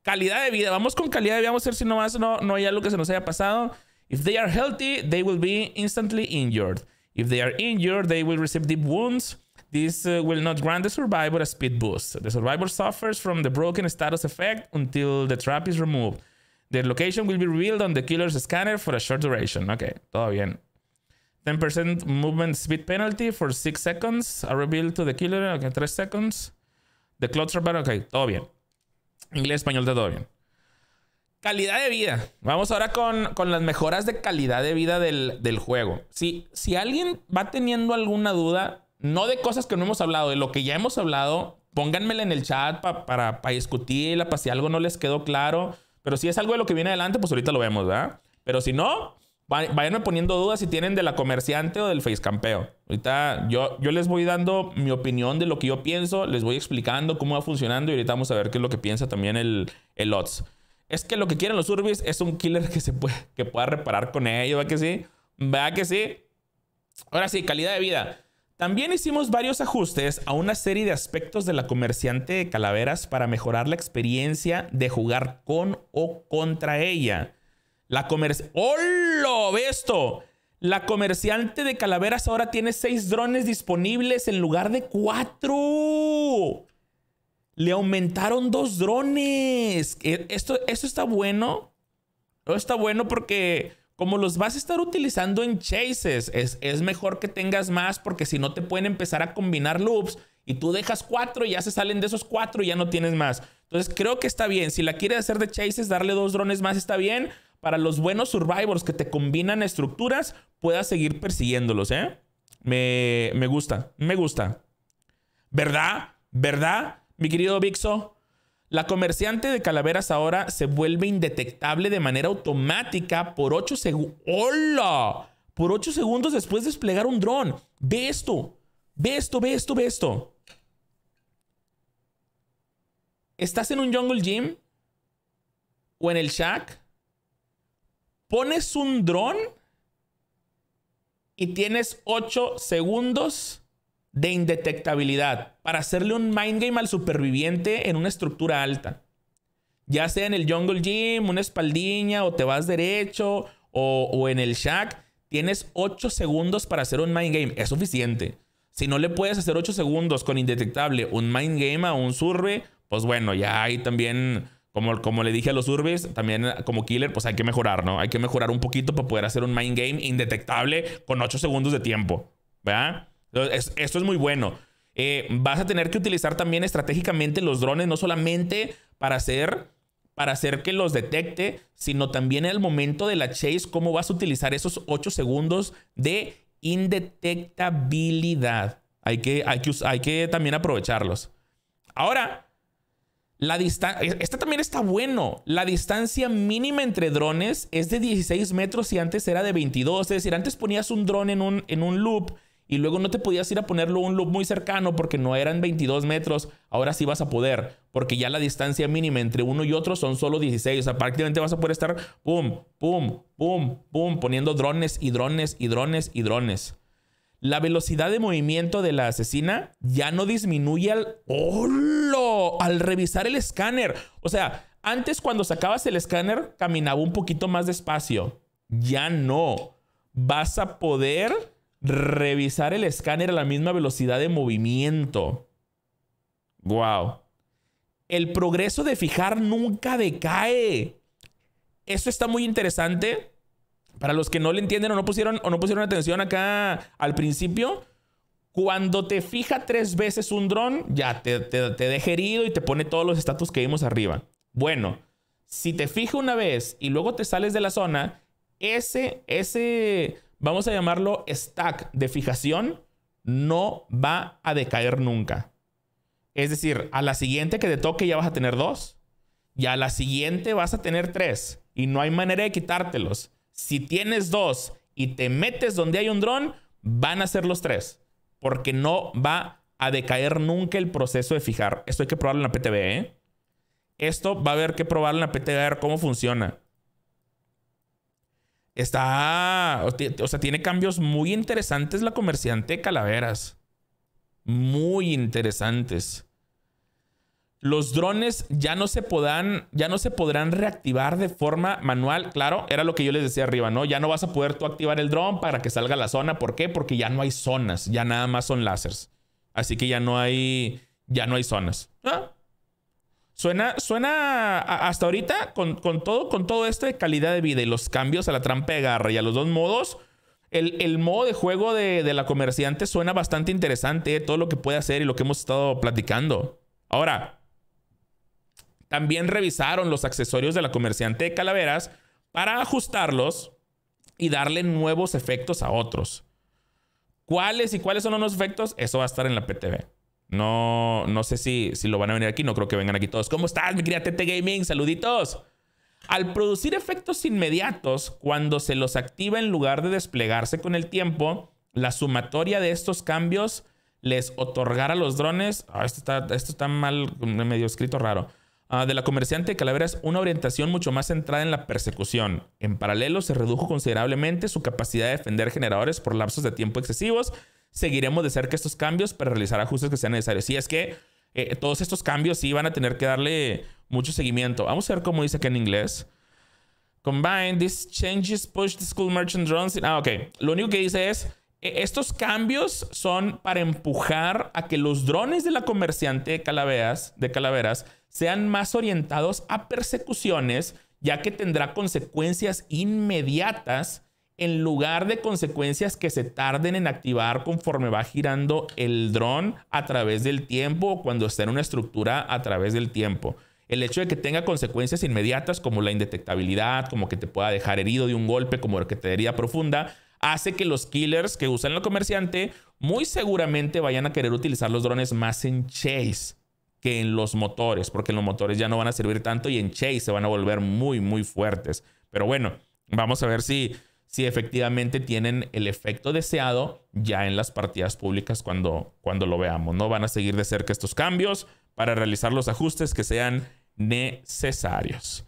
Calidad de vida, vamos con calidad de vida, vamos a ver si nomás no, no hay algo que se nos haya pasado. If they are healthy, they will be instantly injured. If they are injured, they will receive deep wounds. This uh, will not grant the survivor a speed boost. The survivor suffers from the broken status effect until the trap is removed. The location will be revealed on the killer's scanner for a short duration. Okay, todo bien. 10% movement speed penalty for 6 seconds. A reveal to the killer. Okay, 3 seconds. The clock trap. Okay, todo bien. Inglés, español, todo bien. Calidad de vida. Vamos ahora con, las mejoras de calidad de vida del, juego. si alguien va teniendo alguna duda, no de cosas que no hemos hablado, de lo que ya hemos hablado, pónganmela en el chat para, para discutirla, para si algo no les quedó claro. Pero si es algo de lo que viene adelante, pues ahorita lo vemos, ¿verdad? Pero si no, váyanme poniendo dudas si tienen de la comerciante o del campeo Ahorita yo, yo les voy dando mi opinión de lo que yo pienso, les voy explicando cómo va funcionando y ahorita vamos a ver qué es lo que piensa también el, el Es que lo que quieren los Urbis es un killer que se puede, pueda reparar con ello, ¿verdad que sí? ¿Verdad que sí? Ahora sí, calidad de vida. También hicimos varios ajustes a una serie de aspectos de la comerciante de calaveras para mejorar la experiencia de jugar con o contra ella. La comerciante... ¡Holo! ¡Ve esto! La comerciante de calaveras ahora tiene seis drones disponibles en lugar de cuatro. Le aumentaron dos drones. E-, esto, esto está bueno. Esto está bueno porque como los vas a estar utilizando en chases, es, es, mejor que tengas más porque si no te pueden empezar a combinar loops y tú dejas cuatro y ya se salen de esos cuatro y ya no tienes más. Entonces creo que está bien. Si la quieres hacer de chases, darle dos drones más está bien. Para los buenos survivors que te combinan estructuras, puedas seguir persiguiéndolos, ¿eh? Me, me gusta, me gusta. ¿Verdad? ¿Verdad? Mi querido Vixo, la comerciante de calaveras ahora se vuelve indetectable de manera automática por 8 segundos. ¡Hola! Por 8 segundos después de desplegar un dron. Ve esto. Ve esto, ve esto, ve esto. Estás en un jungle gym o en el shack. Pones un dron y tienes 8 segundos de indetectabilidad para hacerle un mind game al superviviente en una estructura alta. Ya sea en el Jungle Gym, una espaldiña, o te vas derecho, o, en el Shack, tienes 8 segundos para hacer un mind game. Es suficiente. Si no le puedes hacer 8 segundos con indetectable un mind game a un surbe pues bueno, ya hay también, como, como le dije a los urbes, también como killer, pues hay que mejorar, ¿no? Hay que mejorar un poquito para poder hacer un mind game indetectable con 8 segundos de tiempo, ¿verdad? Esto es muy bueno. Eh, vas a tener que utilizar también estratégicamente los drones, no solamente para hacer, para hacer que los detecte, sino también en el momento de la chase, cómo vas a utilizar esos 8 segundos de indetectabilidad. Hay que, hay que, hay que también aprovecharlos. Ahora, la distancia, esta también está bueno. La distancia mínima entre drones es de 16 metros y antes era de 22. Es decir, antes ponías un drone en un, en un loop y luego no te podías ir a ponerlo un loop muy cercano porque no eran 22 metros, ahora sí vas a poder, porque ya la distancia mínima entre uno y otro son solo 16, o sea, prácticamente vas a poder estar pum, pum, pum, pum, poniendo drones y drones y drones y drones. La velocidad de movimiento de la asesina ya no disminuye al... ¡Holo! Al revisar el escáner. O sea, antes cuando sacabas el escáner caminaba un poquito más despacio. Ya no. Vas a poder revisar el escáner a la misma velocidad de movimiento. Wow. El progreso de fijar nunca decae. Eso está muy interesante. Para los que no le entienden o no pusieron, o no pusieron atención acá al principio, cuando te fija tres veces un dron, ya te, te, deja herido y te pone todos los estatus que vimos arriba. Bueno, si te fija una vez y luego te sales de la zona, ese, ese vamos a llamarlo stack de fijación, no va a decaer nunca. Es decir, a la siguiente que te toque ya vas a tener dos y a la siguiente vas a tener tres y no hay manera de quitártelos. Si tienes dos y te metes donde hay un dron, van a ser los tres porque no va a decaer nunca el proceso de fijar. Esto hay que probarlo en la PTB. ¿eh? Esto va a haber que probarlo en la PTB a ver cómo funciona. Está, o, sea, tiene cambios muy interesantes la comerciante de calaveras. Muy interesantes. Los drones ya no se podrán, ya no se podrán reactivar de forma manual. Claro, era lo que yo les decía arriba, ¿no? Ya no vas a poder tú activar el dron para que salga a la zona. ¿Por qué? Porque ya no hay zonas, ya nada más son láseres. Así que ya no hay, ya no hay zonas. ¿Ah? Suena, suena hasta ahorita con, todo, con todo esto de calidad de vida y los cambios a la trampa de garra y a los dos modos. El, modo de juego de, la comerciante suena bastante interesante, ¿eh? todo lo que puede hacer y lo que hemos estado platicando. Ahora, también revisaron los accesorios de la comerciante de calaveras para ajustarlos y darle nuevos efectos a otros. ¿Cuáles y cuáles son los efectos? Eso va a estar en la PTV. No, no sé si, si lo van a venir aquí. No creo que vengan aquí todos. ¿Cómo estás, mi querida TT Gaming? Saluditos. Al producir efectos inmediatos, cuando se los activa en lugar de desplegarse con el tiempo, la sumatoria de estos cambios les otorgará a los drones. Ah, esto, está, esto está mal, medio escrito raro. Ah, de la comerciante de calaveras una orientación mucho más centrada en la persecución. En paralelo, se redujo considerablemente su capacidad de defender generadores por lapsos de tiempo excesivos seguiremos de cerca estos cambios para realizar ajustes que sean necesarios. Si es que eh, todos estos cambios sí van a tener que darle mucho seguimiento. Vamos a ver cómo dice aquí en inglés. Combine these changes push the school merchant drones. Ah, ok. Lo único que dice es, e, estos cambios son para empujar a que los drones de la comerciante de calaveras, de calaveras sean más orientados a persecuciones, ya que tendrá consecuencias inmediatas en lugar de consecuencias que se tarden en activar conforme va girando el dron a través del tiempo o cuando está en una estructura a través del tiempo. El hecho de que tenga consecuencias inmediatas como la indetectabilidad, como que te pueda dejar herido de un golpe, como que te herida profunda, hace que los killers que usan el comerciante muy seguramente vayan a querer utilizar los drones más en chase que en los motores, porque en los motores ya no van a servir tanto y en chase se van a volver muy, muy fuertes. Pero bueno, vamos a ver si si efectivamente tienen el efecto deseado ya en las partidas públicas cuando, cuando lo veamos. No van a seguir de cerca estos cambios para realizar los ajustes que sean necesarios.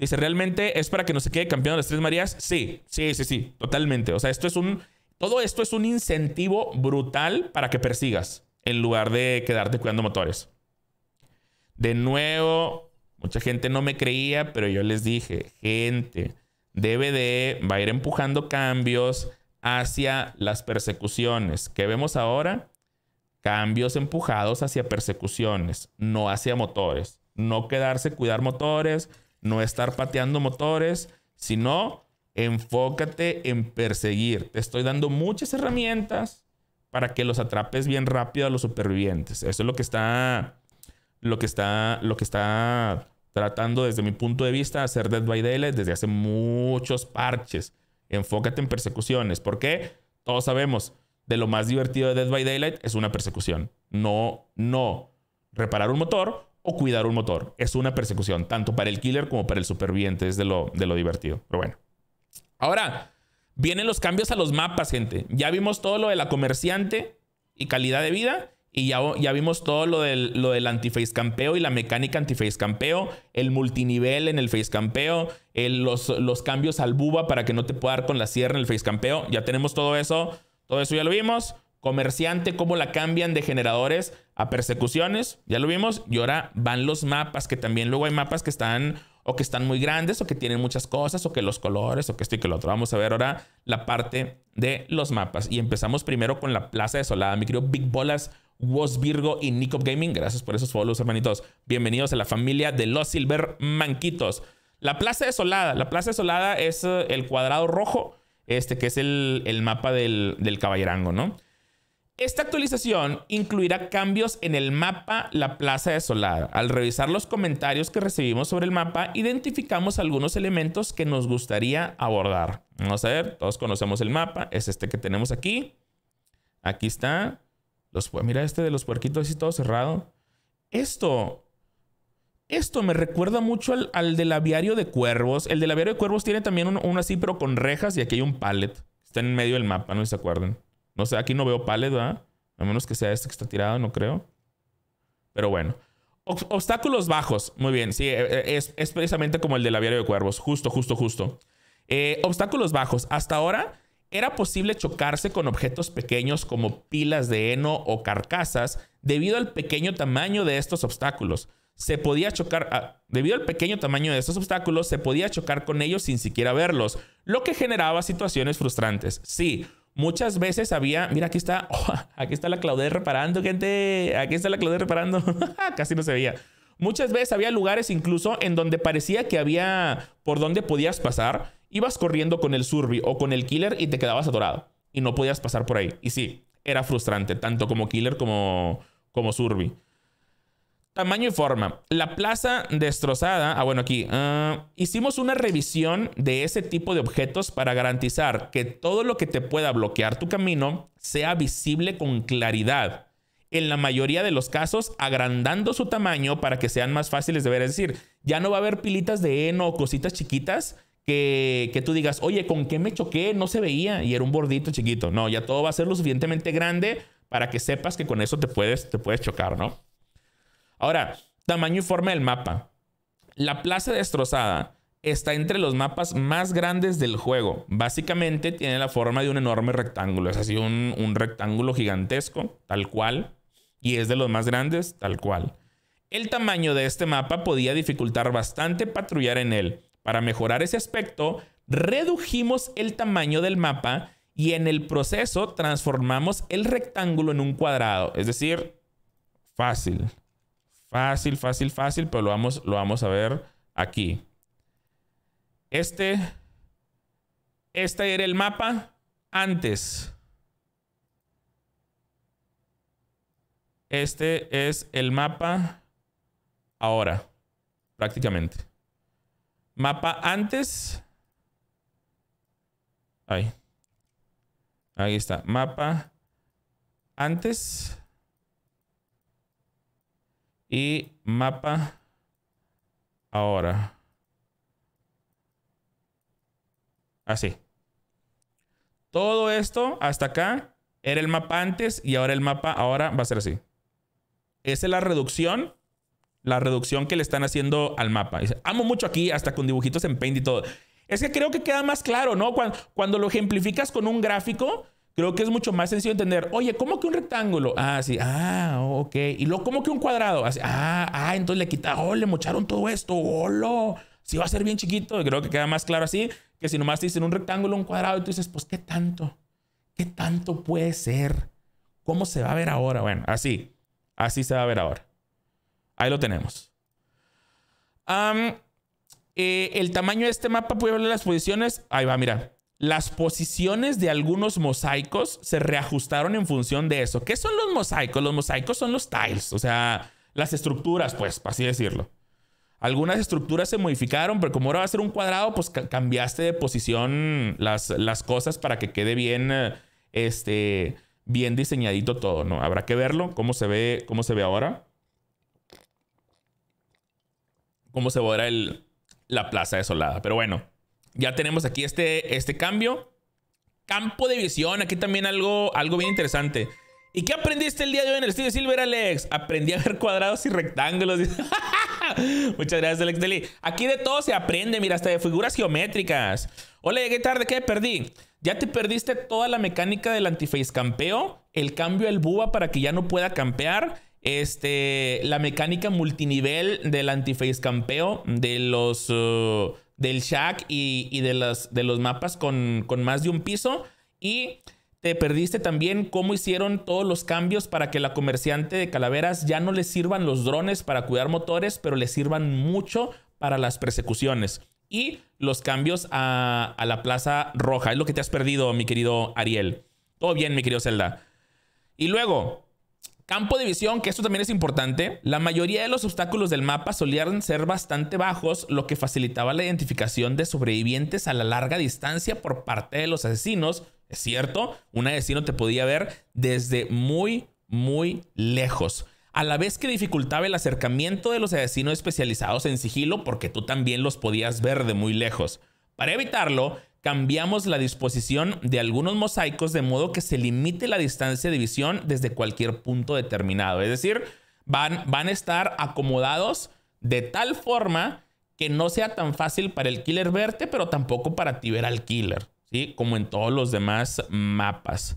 Dice, ¿realmente es para que no se quede campeón de las tres Marías? Sí, sí, sí, sí, totalmente. O sea, esto es un, todo esto es un incentivo brutal para que persigas en lugar de quedarte cuidando motores. De nuevo, mucha gente no me creía, pero yo les dije, gente, debe va a ir empujando cambios hacia las persecuciones. ¿Qué vemos ahora? Cambios empujados hacia persecuciones, no hacia motores. No quedarse cuidar motores, no estar pateando motores, sino enfócate en perseguir. Te estoy dando muchas herramientas para que los atrapes bien rápido a los supervivientes. Eso es lo que está lo que está lo que está tratando desde mi punto de vista hacer Dead by Daylight desde hace muchos parches. Enfócate en persecuciones. Porque Todos sabemos, de lo más divertido de Dead by Daylight es una persecución. No, no reparar un motor o cuidar un motor. Es una persecución, tanto para el killer como para el superviviente. Es de lo, de lo divertido. Pero bueno. Ahora, vienen los cambios a los mapas, gente. Ya vimos todo lo de la comerciante y calidad de vida. Y ya, ya vimos todo lo del, lo del campeo y la mecánica anti campeo, el multinivel en el face campeo, los, los cambios al buba para que no te pueda dar con la sierra en el face campeo. Ya tenemos todo eso. Todo eso ya lo vimos. Comerciante, cómo la cambian de generadores a persecuciones. Ya lo vimos. Y ahora van los mapas, que también luego hay mapas que están o que están muy grandes o que tienen muchas cosas o que los colores o que esto y que lo otro. Vamos a ver ahora la parte de los mapas. Y empezamos primero con la Plaza Solada. Mi querido Big Bolas, Was Virgo y Nicop Gaming. Gracias por esos follows, hermanitos. Bienvenidos a la familia de los Silver Manquitos. La Plaza Desolada. La Plaza Solada es eh, el cuadrado rojo, este que es el, mapa del, caballerango, ¿no? Esta actualización incluirá cambios en el mapa La Plaza Desolada. Al revisar los comentarios que recibimos sobre el mapa, identificamos algunos elementos que nos gustaría abordar. Vamos a ver, todos conocemos el mapa, es este que tenemos aquí. Aquí está mira este de los puerquitos así todo cerrado. Esto. Esto me recuerda mucho al, del aviario de cuervos. El del aviario de cuervos tiene también una así, pero con rejas y aquí hay un pallet. Está en medio del mapa, no se acuerden. No sé, aquí no veo pallet, ¿verdad? A menos que sea este que está tirado, no creo. Pero bueno. Obstáculos bajos. Muy bien, sí, e-, e-, es, precisamente como el del aviario de cuervos. Justo, justo, justo. Eh, obstáculos bajos. Hasta ahora era posible chocarse con objetos pequeños como pilas de heno o carcasas debido al pequeño tamaño de estos obstáculos. Se podía chocar, ah, debido al pequeño tamaño de estos obstáculos, se podía chocar con ellos sin siquiera verlos, lo que generaba situaciones frustrantes. Sí, muchas veces había, mira, aquí está, <laughs> oh, aquí está la Claudette reparando, gente, aquí está la Claudette reparando, <laughs> casi no se veía. Muchas veces había lugares incluso en donde parecía que había por donde podías pasar. Ibas corriendo con el surbi o con el Killer y te quedabas atorado. Y no podías pasar por ahí. Y sí, era frustrante, tanto como Killer como, como Surby. Tamaño y forma. La plaza destrozada. Ah, bueno, aquí. Ah, hicimos una revisión de ese tipo de objetos para garantizar que todo lo que te pueda bloquear tu camino sea visible con claridad en la mayoría de los casos agrandando su tamaño para que sean más fáciles de ver. Es decir, ya no va a haber pilitas de heno o cositas chiquitas que, tú digas, oye, ¿con qué me choqué? No se veía y era un bordito chiquito. No, ya todo va a ser lo suficientemente grande para que sepas que con eso te puedes, te puedes chocar, ¿no? Ahora, tamaño y forma del mapa. La plaza destrozada está entre los mapas más grandes del juego. Básicamente tiene la forma de un enorme rectángulo. Es así un, un rectángulo gigantesco, tal cual y es de los más grandes, tal cual. El tamaño de este mapa podía dificultar bastante patrullar en él. Para mejorar ese aspecto, redujimos el tamaño del mapa y en el proceso transformamos el rectángulo en un cuadrado. Es decir, fácil. Fácil, fácil, fácil, pero lo vamos, lo vamos a ver aquí. Este, este era el mapa antes Este es el mapa ahora, prácticamente. Mapa antes. Ahí. Ahí está. Mapa antes. Y mapa ahora. Así. Todo esto hasta acá era el mapa antes y ahora el mapa ahora va a ser así. Esa es la reducción, la reducción que le están haciendo al mapa. Dice, Amo mucho aquí, hasta con dibujitos en Paint y todo. Es que creo que queda más claro, ¿no? Cuando, lo ejemplificas con un gráfico, creo que es mucho más sencillo entender. Oye, ¿cómo que un rectángulo? Ah, sí, ah, ok. Y luego, ¿cómo que un cuadrado? ah, ah, entonces le quitaron, oh, le mocharon todo esto, olo si va a ser bien chiquito, creo que queda más claro así que si nomás te dicen un rectángulo, un cuadrado, y tú dices, pues, ¿qué tanto? ¿Qué tanto puede ser? ¿Cómo se va a ver ahora? Bueno, así. Así se va a ver ahora. Ahí lo tenemos. Eh, el tamaño de este mapa a hablar las posiciones. Ahí va, mira. Las posiciones de algunos mosaicos se reajustaron en función de eso. ¿Qué son los mosaicos? Los mosaicos son los tiles, o sea, las estructuras, pues, así decirlo. Algunas estructuras se modificaron, pero como ahora va a ser un cuadrado, pues cambiaste de posición las, las cosas para que quede bien, eh, este, bien diseñadito todo, ¿no? Habrá que verlo, cómo se ve, cómo se ve ahora. Cómo se ve el, la plaza desolada. Pero bueno, ya tenemos aquí este, este cambio. Campo de visión, aquí también algo, algo bien interesante. ¿Y qué aprendiste el día de hoy en el estudio Silver, Alex? Aprendí a ver cuadrados y rectángulos. <laughs> Muchas gracias, Alex Deli. Aquí de todo se aprende, mira, hasta de figuras geométricas. Hola, qué tarde, qué perdí. Ya te perdiste toda la mecánica del antiface campeo, el cambio al buba para que ya no pueda campear, este, la mecánica multinivel del antiface campeo, de los, uh, del shack y, de, las, de, los mapas con, con más de un piso. Y te perdiste también cómo hicieron todos los cambios para que la comerciante de calaveras ya no le sirvan los drones para cuidar motores, pero le sirvan mucho para las persecuciones y los cambios a, la Plaza Roja. Es lo que te has perdido, mi querido Ariel. Todo bien, mi querido Zelda. Y luego, campo de visión, que esto también es importante. La mayoría de los obstáculos del mapa solían ser bastante bajos, lo que facilitaba la identificación de sobrevivientes a la larga distancia por parte de los asesinos. Es cierto, un asesino te podía ver desde muy, muy lejos a la vez que dificultaba el acercamiento de los asesinos especializados en sigilo porque tú también los podías ver de muy lejos. Para evitarlo, cambiamos la disposición de algunos mosaicos de modo que se limite la distancia de visión desde cualquier punto determinado. Es decir, van, van a estar acomodados de tal forma que no sea tan fácil para el killer verte, pero tampoco para ti ver al killer, ¿sí? Como en todos los demás mapas.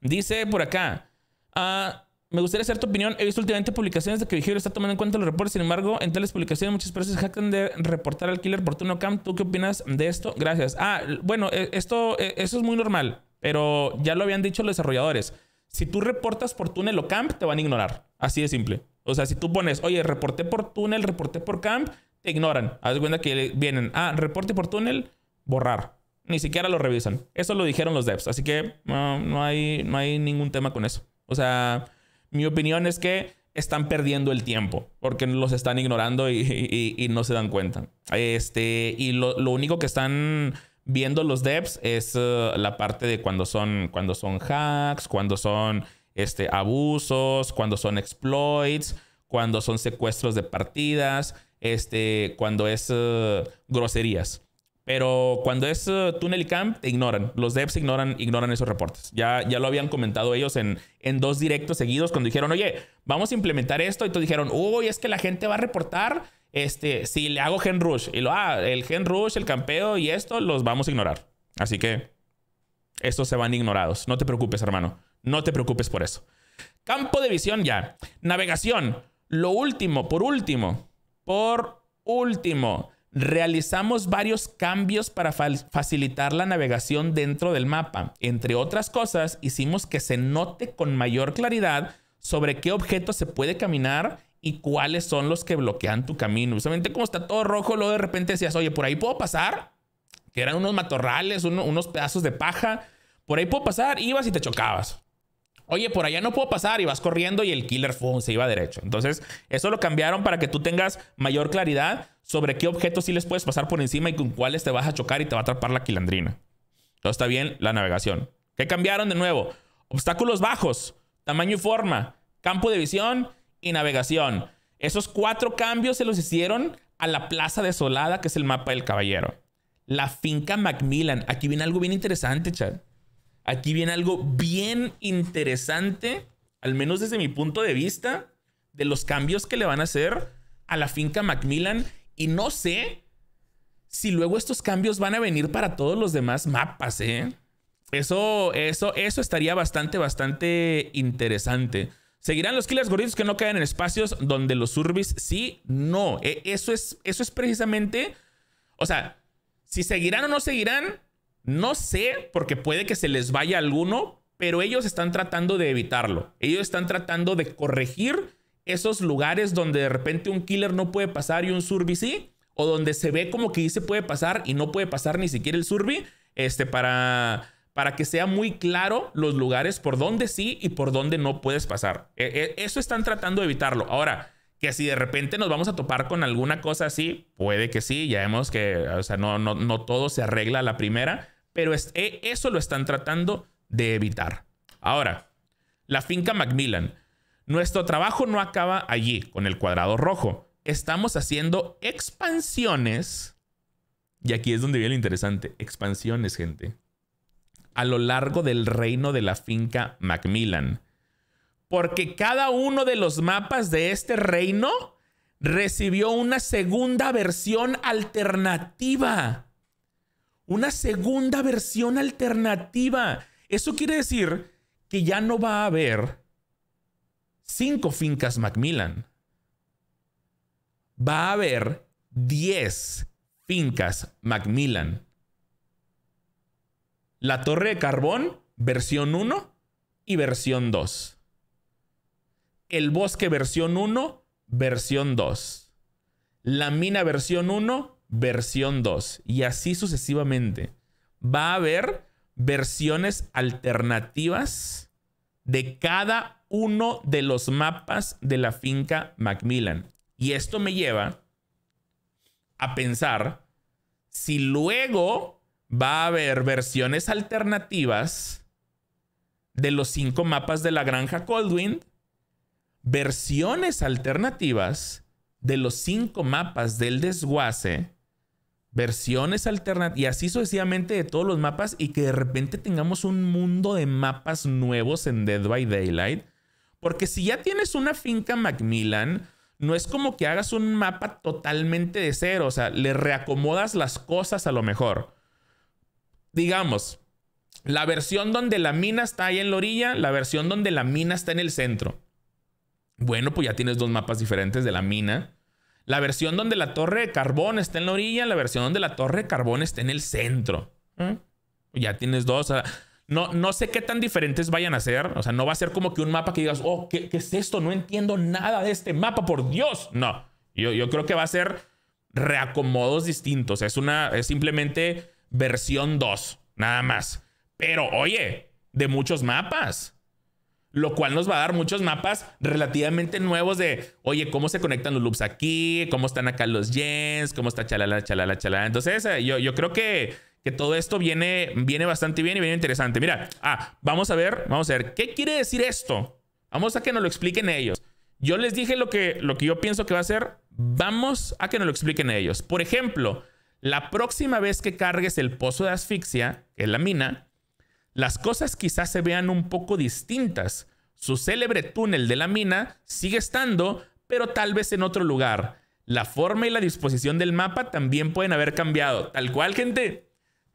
Dice por acá, ah, me gustaría saber tu opinión. He visto últimamente publicaciones de que Vigilio está tomando en cuenta los reportes. Sin embargo, en tales publicaciones muchas personas jactan de reportar al killer por o camp. ¿Tú qué opinas de esto? Gracias. Ah, bueno, eh, esto, eh, eso es muy normal, pero ya lo habían dicho los desarrolladores. Si tú reportas por túnel o camp, te van a ignorar. Así de simple. O sea, si tú pones, oye, reporté por túnel, reporté por camp, te ignoran. Haz cuenta que vienen, ah, reporte por túnel, borrar. Ni siquiera lo revisan. Eso lo dijeron los devs. Así que no, hay, no hay ningún tema con eso. O sea, mi opinión es que están perdiendo el tiempo porque los están ignorando y, no se dan cuenta. Este, y lo, único que están viendo los devs es eh, la parte de cuando son, cuando son hacks, cuando son este, abusos, cuando son exploits, cuando son secuestros de partidas, este, cuando es eh, groserías. Pero cuando es eh, túnel Tunnel Camp, te ignoran. Los devs ignoran, ignoran esos reportes. Ya, ya lo habían comentado ellos en, en dos directos seguidos cuando dijeron, oye, vamos a implementar esto. Y todos dijeron, uy, es que la gente va a reportar este, si le hago gen rush. Y lo, ah, el gen rush, el campeo y esto, los vamos a ignorar. Así que estos se van ignorados. No te preocupes, hermano. No te preocupes por eso. Campo de visión ya. Navegación. Lo último, por último. Por último. Realizamos varios cambios para facilitar la navegación dentro del mapa. Entre otras cosas, hicimos que se note con mayor claridad sobre qué objetos se puede caminar y cuáles son los que bloquean tu camino. Justamente como está todo rojo, luego de repente decías, oye, por ahí puedo pasar, que eran unos matorrales, unos pedazos de paja, por ahí puedo pasar, ibas y te chocabas oye, por allá no puedo pasar y vas corriendo y el killer se iba derecho. Entonces, eso lo cambiaron para que tú tengas mayor claridad sobre qué objetos sí les puedes pasar por encima y con cuáles te vas a chocar y te va a atrapar la quilandrina. Todo está bien, la navegación. ¿Qué cambiaron de nuevo? Obstáculos bajos, tamaño y forma, campo de visión y navegación. Esos cuatro cambios se los hicieron a la Plaza Desolada, que es el mapa del caballero. La finca Macmillan. Aquí viene algo bien interesante, Chad aquí viene algo bien interesante, al menos desde mi punto de vista, de los cambios que le van a hacer a la finca Macmillan. Y no sé si luego estos cambios van a venir para todos los demás mapas, ¿eh? Eso, eso, eso estaría bastante, bastante interesante. ¿Seguirán los killers gorditos que no caen en espacios donde los Urbis? sí? No. E-, eso es, eso es precisamente. O sea, si seguirán o no seguirán, no sé, porque puede que se les vaya alguno, pero ellos están tratando de evitarlo. Ellos están tratando de corregir esos lugares donde de repente un killer no puede pasar y un surbi sí, o donde se ve como que dice puede pasar y no puede pasar ni siquiera el surbi, este, para, para que sea muy claro los lugares por donde sí y por donde no puedes pasar. E, e, eso están tratando de evitarlo. Ahora, que si de repente nos vamos a topar con alguna cosa así, puede que sí, ya vemos que, o sea, no, no, no todo se arregla a la primera, pero e, eso lo están tratando de evitar. Ahora, la finca Macmillan. Nuestro trabajo no acaba allí, con el cuadrado rojo. Estamos haciendo expansiones. Y aquí es donde viene lo interesante. Expansiones, gente. A lo largo del reino de la finca Macmillan. Porque cada uno de los mapas de este reino recibió una segunda versión alternativa una segunda versión alternativa. Eso quiere decir que ya no va a haber cinco fincas Macmillan. Va a haber 10 fincas Macmillan. La torre de carbón, versión 1 y versión 2. El bosque, versión 1, versión 2. La mina, versión 1 versión 2 y así sucesivamente. Va a haber versiones alternativas de cada uno de los mapas de la finca Macmillan. Y esto me lleva a pensar si luego va a haber versiones alternativas de los cinco mapas de la granja Coldwind, versiones alternativas de los cinco mapas del desguace versiones alternativas y así sucesivamente de todos los mapas y que de repente tengamos un mundo de mapas nuevos en Dead by Daylight. Porque si ya tienes una finca Macmillan, no es como que hagas un mapa totalmente de cero, o sea, le reacomodas las cosas a lo mejor. Digamos, la versión donde la mina está ahí en la orilla, la versión donde la mina está en el centro. Bueno, pues ya tienes dos mapas diferentes de la mina la versión donde la torre de carbón está en la orilla, la versión donde la torre de carbón está en el centro. ¿eh? Ya tienes dos. No, no sé qué tan diferentes vayan a ser. O sea, no va a ser como que un mapa que digas, oh, ¿qué, es esto? No entiendo nada de este mapa, por Dios. No, yo, creo que va a ser reacomodos distintos. Es una, es simplemente versión 2, nada más. Pero oye, de muchos mapas lo cual nos va a dar muchos mapas relativamente nuevos de, oye, cómo se conectan los loops aquí, cómo están acá los gens, cómo está chalala, chalala, chalala. Entonces, eh, yo, yo creo que, que todo esto viene, viene bastante bien y viene interesante. Mira, ah, vamos a ver, vamos a ver, ¿qué quiere decir esto? Vamos a que nos lo expliquen ellos. Yo les dije lo que, lo que yo pienso que va a ser, vamos a que nos lo expliquen ellos. Por ejemplo, la próxima vez que cargues el pozo de asfixia, que es la mina, las cosas quizás se vean un poco distintas. Su célebre túnel de la mina sigue estando, pero tal vez en otro lugar. La forma y la disposición del mapa también pueden haber cambiado. Tal cual, gente.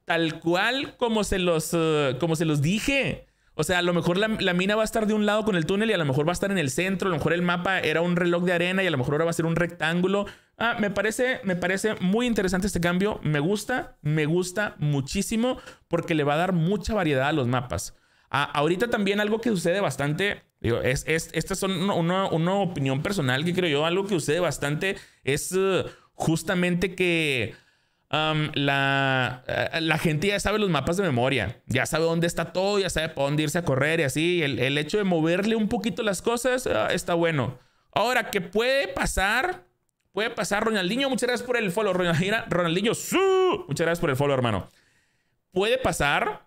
Tal cual como se los, eh, como se los dije. O sea, a lo mejor la, la, mina va a estar de un lado con el túnel y a lo mejor va a estar en el centro. A lo mejor el mapa era un reloj de arena y a lo mejor ahora va a ser un rectángulo. Ah, me parece, me parece muy interesante este cambio. Me gusta, me gusta muchísimo porque le va a dar mucha variedad a los mapas. Ah, ahorita también algo que sucede bastante, es, es esta es una, opinión personal que creo yo, algo que sucede bastante es eh, justamente que eh, la, gente ya sabe los mapas de memoria, ya sabe dónde está todo, ya sabe para dónde irse a correr y así. El, hecho de moverle un poquito las cosas ah, está bueno. Ahora, ¿qué puede pasar? Puede pasar Ronaldinho, muchas gracias por el follow. Ronaldinho, Muchas gracias por el follow, hermano. Puede pasar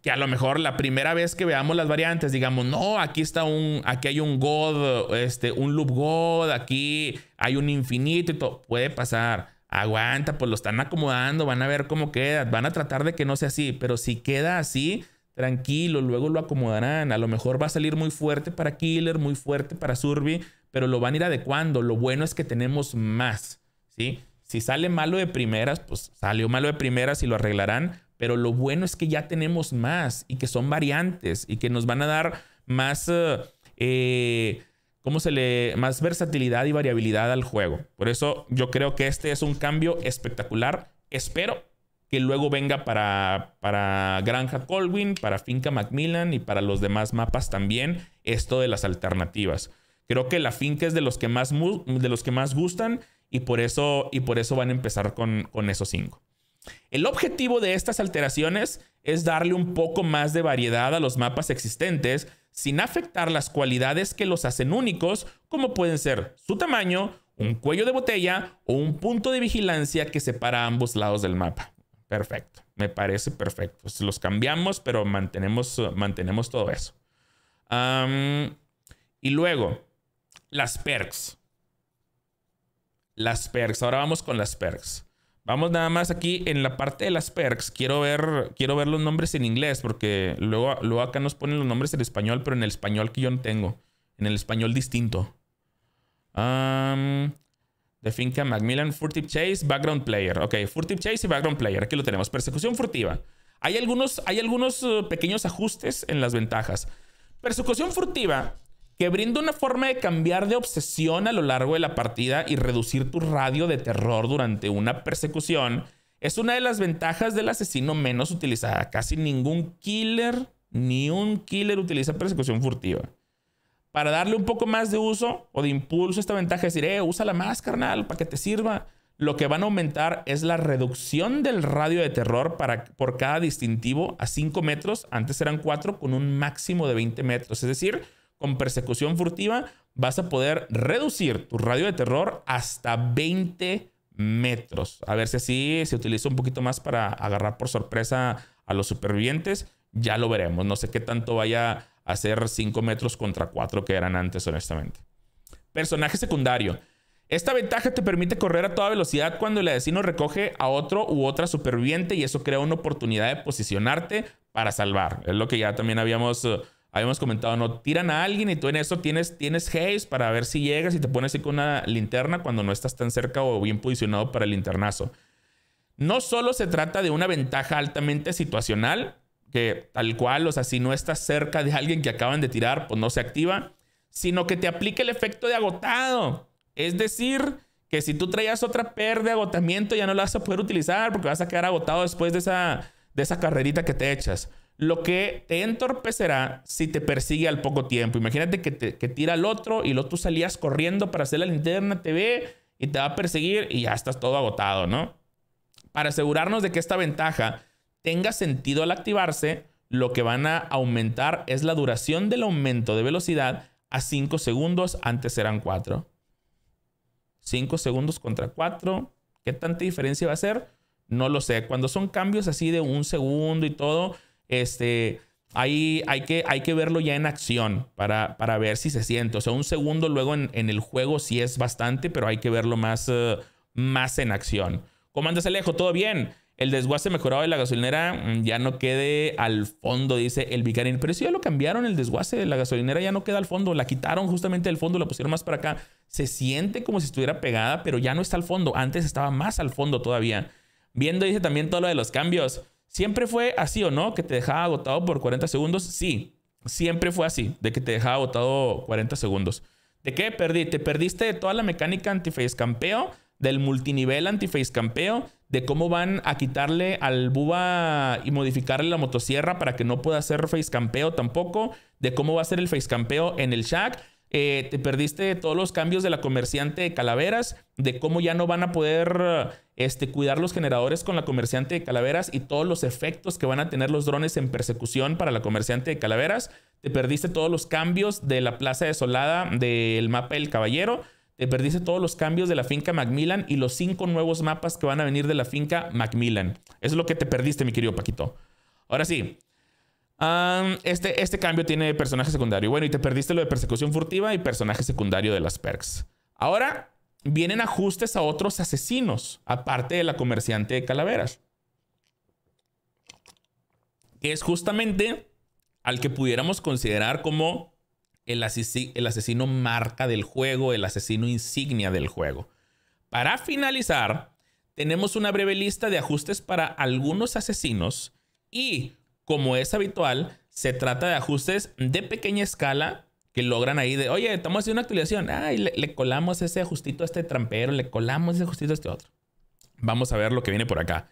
que a lo mejor la primera vez que veamos las variantes, digamos, no, aquí está un, aquí hay un God, este, un loop God, aquí hay un infinito y todo. Puede pasar. Aguanta, pues lo están acomodando, van a ver cómo queda, van a tratar de que no sea así, pero si queda así, tranquilo, luego lo acomodarán. A lo mejor va a salir muy fuerte para Killer, muy fuerte para Surby, pero lo van a ir adecuando. Lo bueno es que tenemos más, ¿sí? Si sale malo de primeras, pues salió malo de primeras y lo arreglarán, pero lo bueno es que ya tenemos más y que son variantes y que nos van a dar más, eh, eh, ¿cómo se le? Más versatilidad y variabilidad al juego. Por eso yo creo que este es un cambio espectacular. Espero que luego venga para, para Granja Colwyn, para Finca Macmillan y para los demás mapas también, esto de las alternativas. Creo que la finca es de los que más, de los que más gustan y por, eso, y por eso van a empezar con, esos cinco. El objetivo de estas alteraciones es darle un poco más de variedad a los mapas existentes sin afectar las cualidades que los hacen únicos, como pueden ser su tamaño, un cuello de botella o un punto de vigilancia que separa ambos lados del mapa. Perfecto, me parece perfecto. Los cambiamos, pero mantenemos, mantenemos todo eso. y luego, las perks. Las perks. Ahora vamos con las perks. Vamos nada más aquí en la parte de las perks. Quiero ver, quiero ver los nombres en inglés porque luego, acá nos ponen los nombres en español, pero en el español que yo no tengo. En el español distinto. de um, Finca Macmillan, Furtive Chase, Background Player. Ok, Furtive Chase y Background Player. Aquí lo tenemos. Persecución furtiva. Hay algunos, hay algunos eh, pequeños ajustes en las ventajas. Persecución furtiva que brinda una forma de cambiar de obsesión a lo largo de la partida y reducir tu radio de terror durante una persecución, es una de las ventajas del asesino menos utilizada. Casi ningún killer, ni un killer utiliza persecución furtiva. Para darle un poco más de uso o de impulso a esta ventaja, es decir, eh, la más, carnal, para que te sirva. Lo que van a aumentar es la reducción del radio de terror para, por cada distintivo a 5 metros. Antes eran 4 con un máximo de 20 metros. Es decir, con persecución furtiva, vas a poder reducir tu radio de terror hasta 20 metros. A ver si así se utiliza un poquito más para agarrar por sorpresa a los supervivientes. Ya lo veremos. No sé qué tanto vaya a ser 5 metros contra 4 que eran antes, honestamente. Personaje secundario. Esta ventaja te permite correr a toda velocidad cuando el asesino recoge a otro u otra superviviente y eso crea una oportunidad de posicionarte para salvar. Es lo que ya también habíamos eh, habíamos comentado, no tiran a alguien y tú en eso tienes, tienes haze para ver si llegas y te pones así con una linterna cuando no estás tan cerca o bien posicionado para el linternazo. No solo se trata de una ventaja altamente situacional, que tal cual, o sea, si no estás cerca de alguien que acaban de tirar, pues no se activa, sino que te aplica el efecto de agotado. Es decir, que si tú traías otra per de agotamiento ya no la vas a poder utilizar porque vas a quedar agotado después de esa, de esa carrerita que te echas lo que te entorpecerá si te persigue al poco tiempo. Imagínate que, te, tira al otro y luego tú salías corriendo para hacer la linterna, te ve y te va a perseguir y ya estás todo agotado, ¿no? Para asegurarnos de que esta ventaja tenga sentido al activarse, lo que van a aumentar es la duración del aumento de velocidad a 5 segundos, antes eran 4. 5 segundos contra 4, ¿qué tanta diferencia va a ser? No lo sé. Cuando son cambios así de un segundo y todo, este, hay, hay, que, hay que verlo ya en acción para, para ver si se siente. O sea, un segundo luego en, el juego sí es bastante, pero hay que verlo más, eh, más en acción. ¿Cómo andas, Alejo? ¿Todo bien? El desguace mejorado de la gasolinera mm, ya no quede al fondo, dice el Vicarín. Pero si ya lo cambiaron, el desguace de la gasolinera ya no queda al fondo. La quitaron justamente del fondo, la pusieron más para acá. Se siente como si estuviera pegada, pero ya no está al fondo. Antes estaba más al fondo todavía. Viendo, dice también todo lo de los cambios. ¿Siempre fue así o no? ¿Que te dejaba agotado por 40 segundos? Sí, siempre fue así, de que te dejaba agotado 40 segundos. ¿De qué perdí? Te perdiste de toda la mecánica face campeo, del multinivel face campeo, de cómo van a quitarle al buba y modificarle la motosierra para que no pueda hacer face campeo tampoco, de cómo va a ser el face campeo en el shack eh, te perdiste todos los cambios de la comerciante de calaveras, de cómo ya no van a poder este, cuidar los generadores con la comerciante de calaveras y todos los efectos que van a tener los drones en persecución para la comerciante de calaveras. Te perdiste todos los cambios de la plaza desolada del mapa El caballero. Te perdiste todos los cambios de la finca Macmillan y los cinco nuevos mapas que van a venir de la finca Macmillan. Eso es lo que te perdiste, mi querido Paquito. Ahora sí, este, este cambio tiene personaje secundario. Bueno, y te perdiste lo de persecución furtiva y personaje secundario de las perks. Ahora vienen ajustes a otros asesinos, aparte de la comerciante de calaveras. Que es justamente al que pudiéramos considerar como el, el asesino marca del juego, el asesino insignia del juego. Para finalizar, tenemos una breve lista de ajustes para algunos asesinos y como es habitual, se trata de ajustes de pequeña escala que logran ahí de, oye, estamos haciendo una actualización, ay, le, colamos ese ajustito a este trampero, le colamos ese ajustito a este otro. Vamos a ver lo que viene por acá.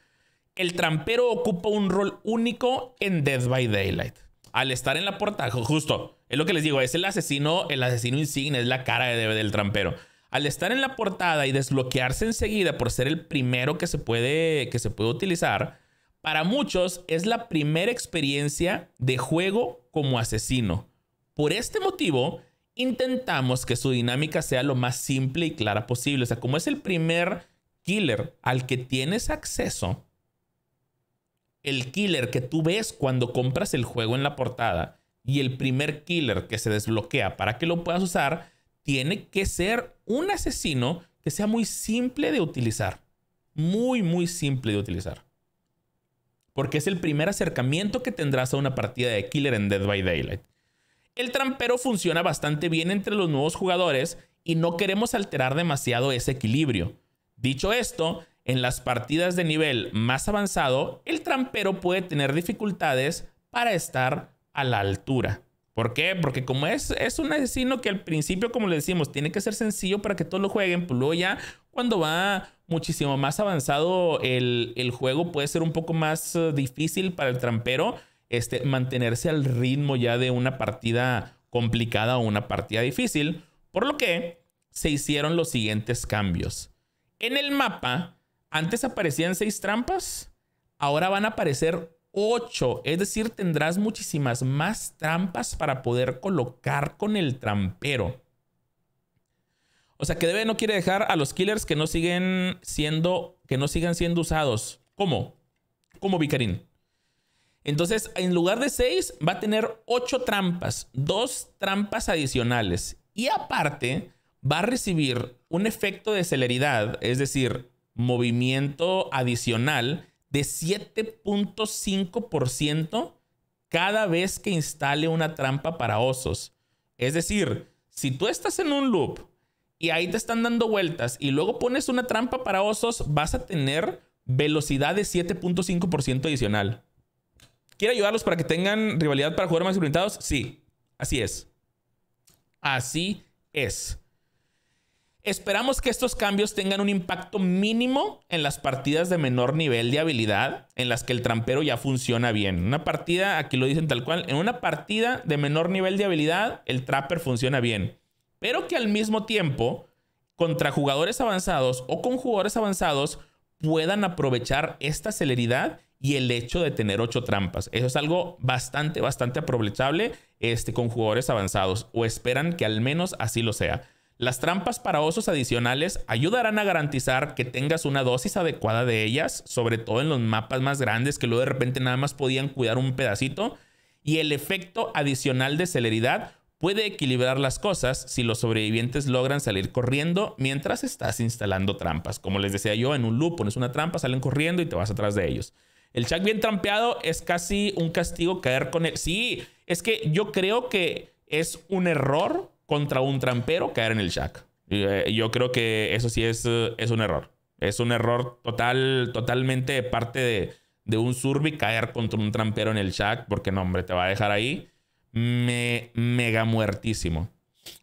El trampero ocupa un rol único en Dead by Daylight. Al estar en la portada... justo, es lo que les digo, es el asesino, el asesino insignia, es la cara del trampero. Al estar en la portada y desbloquearse enseguida por ser el primero que se puede, que se puede utilizar, para muchos es la primera experiencia de juego como asesino. Por este motivo, intentamos que su dinámica sea lo más simple y clara posible. O sea, como es el primer killer al que tienes acceso, el killer que tú ves cuando compras el juego en la portada y el primer killer que se desbloquea para que lo puedas usar, tiene que ser un asesino que sea muy simple de utilizar. Muy, muy simple de utilizar porque es el primer acercamiento que tendrás a una partida de Killer en Dead by Daylight. El trampero funciona bastante bien entre los nuevos jugadores y no queremos alterar demasiado ese equilibrio. Dicho esto, en las partidas de nivel más avanzado, el trampero puede tener dificultades para estar a la altura. ¿Por qué? Porque como es, es un asesino que al principio, como le decimos, tiene que ser sencillo para que todos lo jueguen, pues luego ya cuando va muchísimo más avanzado el, juego, puede ser un poco más eh, difícil para el trampero este, mantenerse al ritmo ya de una partida complicada o una partida difícil, por lo que se hicieron los siguientes cambios. En el mapa, antes aparecían seis trampas, ahora van a aparecer ocho es decir, tendrás muchísimas más trampas para poder colocar con el trampero. O sea, que debe no quiere dejar a los killers que no siguen siendo, que no sigan siendo usados. ¿Cómo? Como Vicarín. Entonces, en lugar de 6, va a tener 8 trampas, dos trampas adicionales. Y aparte, va a recibir un efecto de celeridad, es decir, movimiento adicional de 7.5% cada vez que instale una trampa para osos. Es decir, si tú estás en un loop y ahí te están dando vueltas y luego pones una trampa para osos, vas a tener velocidad de 7.5% adicional. Quiero ayudarlos para que tengan rivalidad para jugar más experimentados, Sí, así es. Así es. Esperamos que estos cambios tengan un impacto mínimo en las partidas de menor nivel de habilidad en las que el trampero ya funciona bien. Una partida, aquí lo dicen tal cual, en una partida de menor nivel de habilidad el trapper funciona bien pero que al mismo tiempo, contra jugadores avanzados o con jugadores avanzados, puedan aprovechar esta celeridad y el hecho de tener ocho trampas. Eso es algo bastante, bastante aprovechable este, con jugadores avanzados, o esperan que al menos así lo sea. Las trampas para osos adicionales ayudarán a garantizar que tengas una dosis adecuada de ellas, sobre todo en los mapas más grandes que luego de repente nada más podían cuidar un pedacito. Y el efecto adicional de celeridad puede equilibrar las cosas si los sobrevivientes logran salir corriendo mientras estás instalando trampas. Como les decía yo, en un loop pones una trampa, salen corriendo y te vas atrás de ellos. El chat bien trampeado es casi un castigo caer con él. Sí, es que yo creo que es un error contra un trampero caer en el Shack. Eh, yo creo que eso sí es, eh, es un error. Es un error total, totalmente de parte de, un surbi caer contra un trampero en el chat, porque no, hombre, te va a dejar ahí me, mega muertísimo.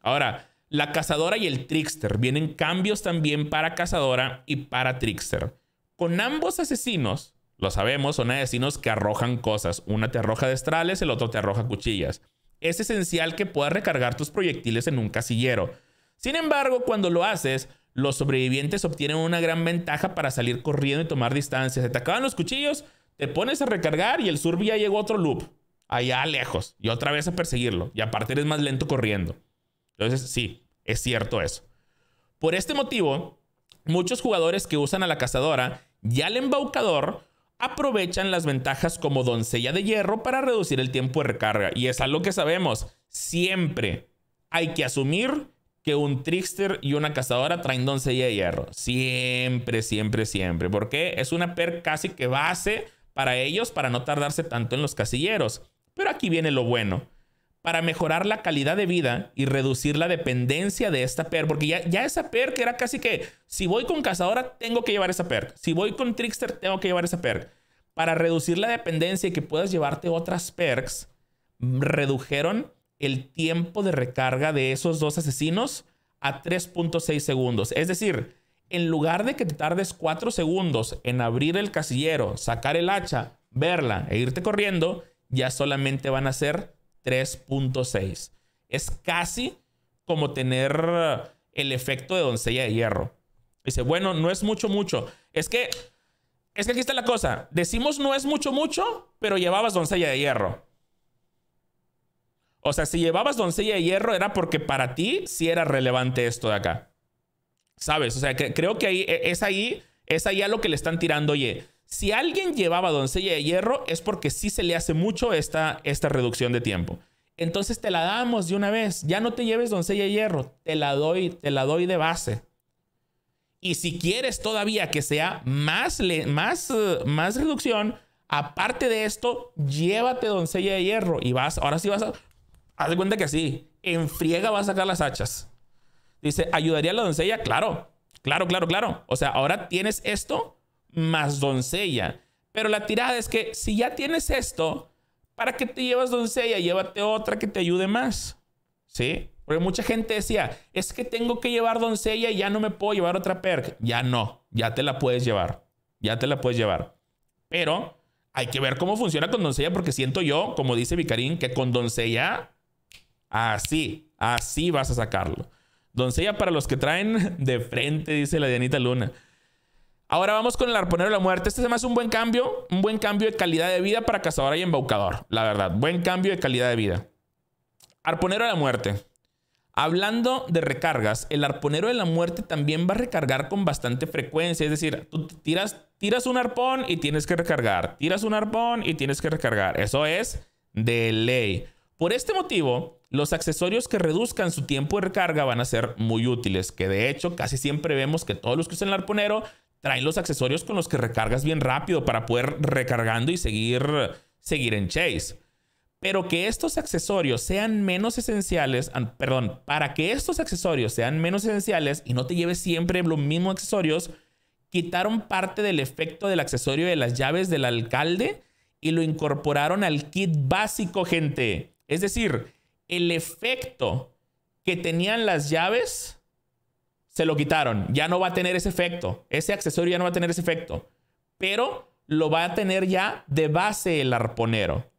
Ahora, la cazadora y el trickster. Vienen cambios también para cazadora y para trickster. Con ambos asesinos, lo sabemos, son asesinos que arrojan cosas. Una te arroja destrales, el otro te arroja cuchillas. Es esencial que puedas recargar tus proyectiles en un casillero. Sin embargo, cuando lo haces, los sobrevivientes obtienen una gran ventaja para salir corriendo y tomar distancias. Se te acaban los cuchillos, te pones a recargar y el surf ya llegó otro loop allá lejos y otra vez a perseguirlo. Y aparte eres más lento corriendo. Entonces, sí, es cierto eso. Por este motivo, muchos jugadores que usan a la cazadora y al embaucador aprovechan las ventajas como doncella de hierro para reducir el tiempo de recarga. Y es algo que sabemos. Siempre hay que asumir que un trickster y una cazadora traen doncella de hierro. Siempre, siempre, siempre. Porque es una per casi que base para ellos para no tardarse tanto en los casilleros. Pero aquí viene lo bueno. Para mejorar la calidad de vida y reducir la dependencia de esta perk, porque ya, ya esa perk era casi que, si voy con cazadora, tengo que llevar esa perk. Si voy con trickster, tengo que llevar esa perk. Para reducir la dependencia y que puedas llevarte otras perks, redujeron el tiempo de recarga de esos dos asesinos a 3.6 segundos. Es decir, en lugar de que te tardes 4 segundos en abrir el casillero, sacar el hacha, verla e irte corriendo, ya solamente van a ser 3.6. Es casi como tener eh, el efecto de doncella de hierro. Dice, bueno, no es mucho, mucho. Es que, es que aquí está la cosa. Decimos no es mucho, mucho, pero llevabas doncella de hierro. O sea, si llevabas doncella de hierro era porque para ti sí era relevante esto de acá. ¿Sabes? O sea, que, creo que ahí e, es ahí, es ahí a lo que le están tirando, oye, si alguien llevaba doncella de hierro es porque sí se le hace mucho esta, esta reducción de tiempo. Entonces te la damos de una vez. Ya no te lleves doncella de hierro. Te la doy, te la doy de base. Y si quieres todavía que sea más, más, eh, más reducción, aparte de esto, llévate doncella de hierro. Y vas, ahora sí vas a... Haz de cuenta que sí. En friega vas a sacar las hachas. Dice, ¿ayudaría la doncella? Claro. Claro, claro, claro. O sea, ahora tienes esto más doncella. Pero la tirada es que si ya tienes esto, ¿para qué te llevas doncella? Llévate otra que te ayude más. ¿Sí? Porque mucha gente decía, es que tengo que llevar doncella y ya no me puedo llevar otra perk. Ya no, ya te la puedes llevar. Ya te la puedes llevar. Pero hay que ver cómo funciona con doncella porque siento yo, como dice Vicarín, que con doncella, así, así vas a sacarlo. Doncella para los que traen de frente, dice la Dianita Luna. Ahora vamos con el arponero de la muerte. Este además es un buen cambio, un buen cambio de calidad de vida para cazador y embaucador, la verdad. Buen cambio de calidad de vida. Arponero de la muerte. Hablando de recargas, el arponero de la muerte también va a recargar con bastante frecuencia. Es decir, tú tiras, tiras un arpón y tienes que recargar. Tiras un arpón y tienes que recargar. Eso es de ley. Por este motivo, los accesorios que reduzcan su tiempo de recarga van a ser muy útiles, que de hecho casi siempre vemos que todos los que usan el arponero traen los accesorios con los que recargas bien rápido para poder recargando y seguir, seguir en chase. Pero que estos accesorios sean menos esenciales, perdón, para que estos accesorios sean menos esenciales y no te lleves siempre los mismos accesorios, quitaron parte del efecto del accesorio de las llaves del alcalde y lo incorporaron al kit básico, gente. Es decir, el efecto que tenían las llaves se lo quitaron. Ya no va a tener ese efecto. Ese accesorio ya no va a tener ese efecto. Pero lo va a tener ya de base el arponero.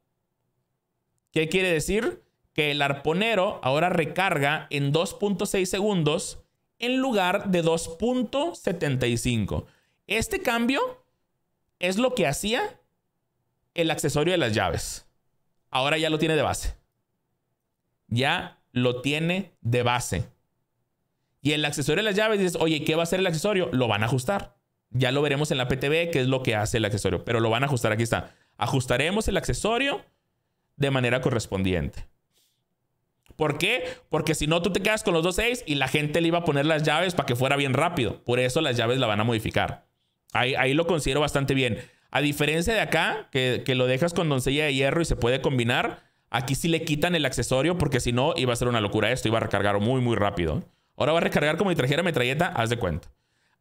¿Qué quiere decir? Que el arponero ahora recarga en 2.6 segundos en lugar de 2.75. Este cambio es lo que hacía el accesorio de las llaves. Ahora ya lo tiene de base. Ya lo tiene de base. Y el accesorio de las llaves, dices, oye, ¿qué va a hacer el accesorio? Lo van a ajustar. Ya lo veremos en la PTB, qué es lo que hace el accesorio, pero lo van a ajustar. Aquí está. Ajustaremos el accesorio de manera correspondiente. ¿Por qué? Porque si no, tú te quedas con los dos seis y la gente le iba a poner las llaves para que fuera bien rápido. Por eso las llaves la van a modificar. Ahí, lo considero bastante bien. A diferencia de acá, que, que, lo dejas con doncella de hierro y se puede combinar, aquí sí le quitan el accesorio porque si no, iba a ser una locura esto, iba a recargar muy, muy rápido. Ahora va a recargar como mi trajera metralleta, haz de cuenta.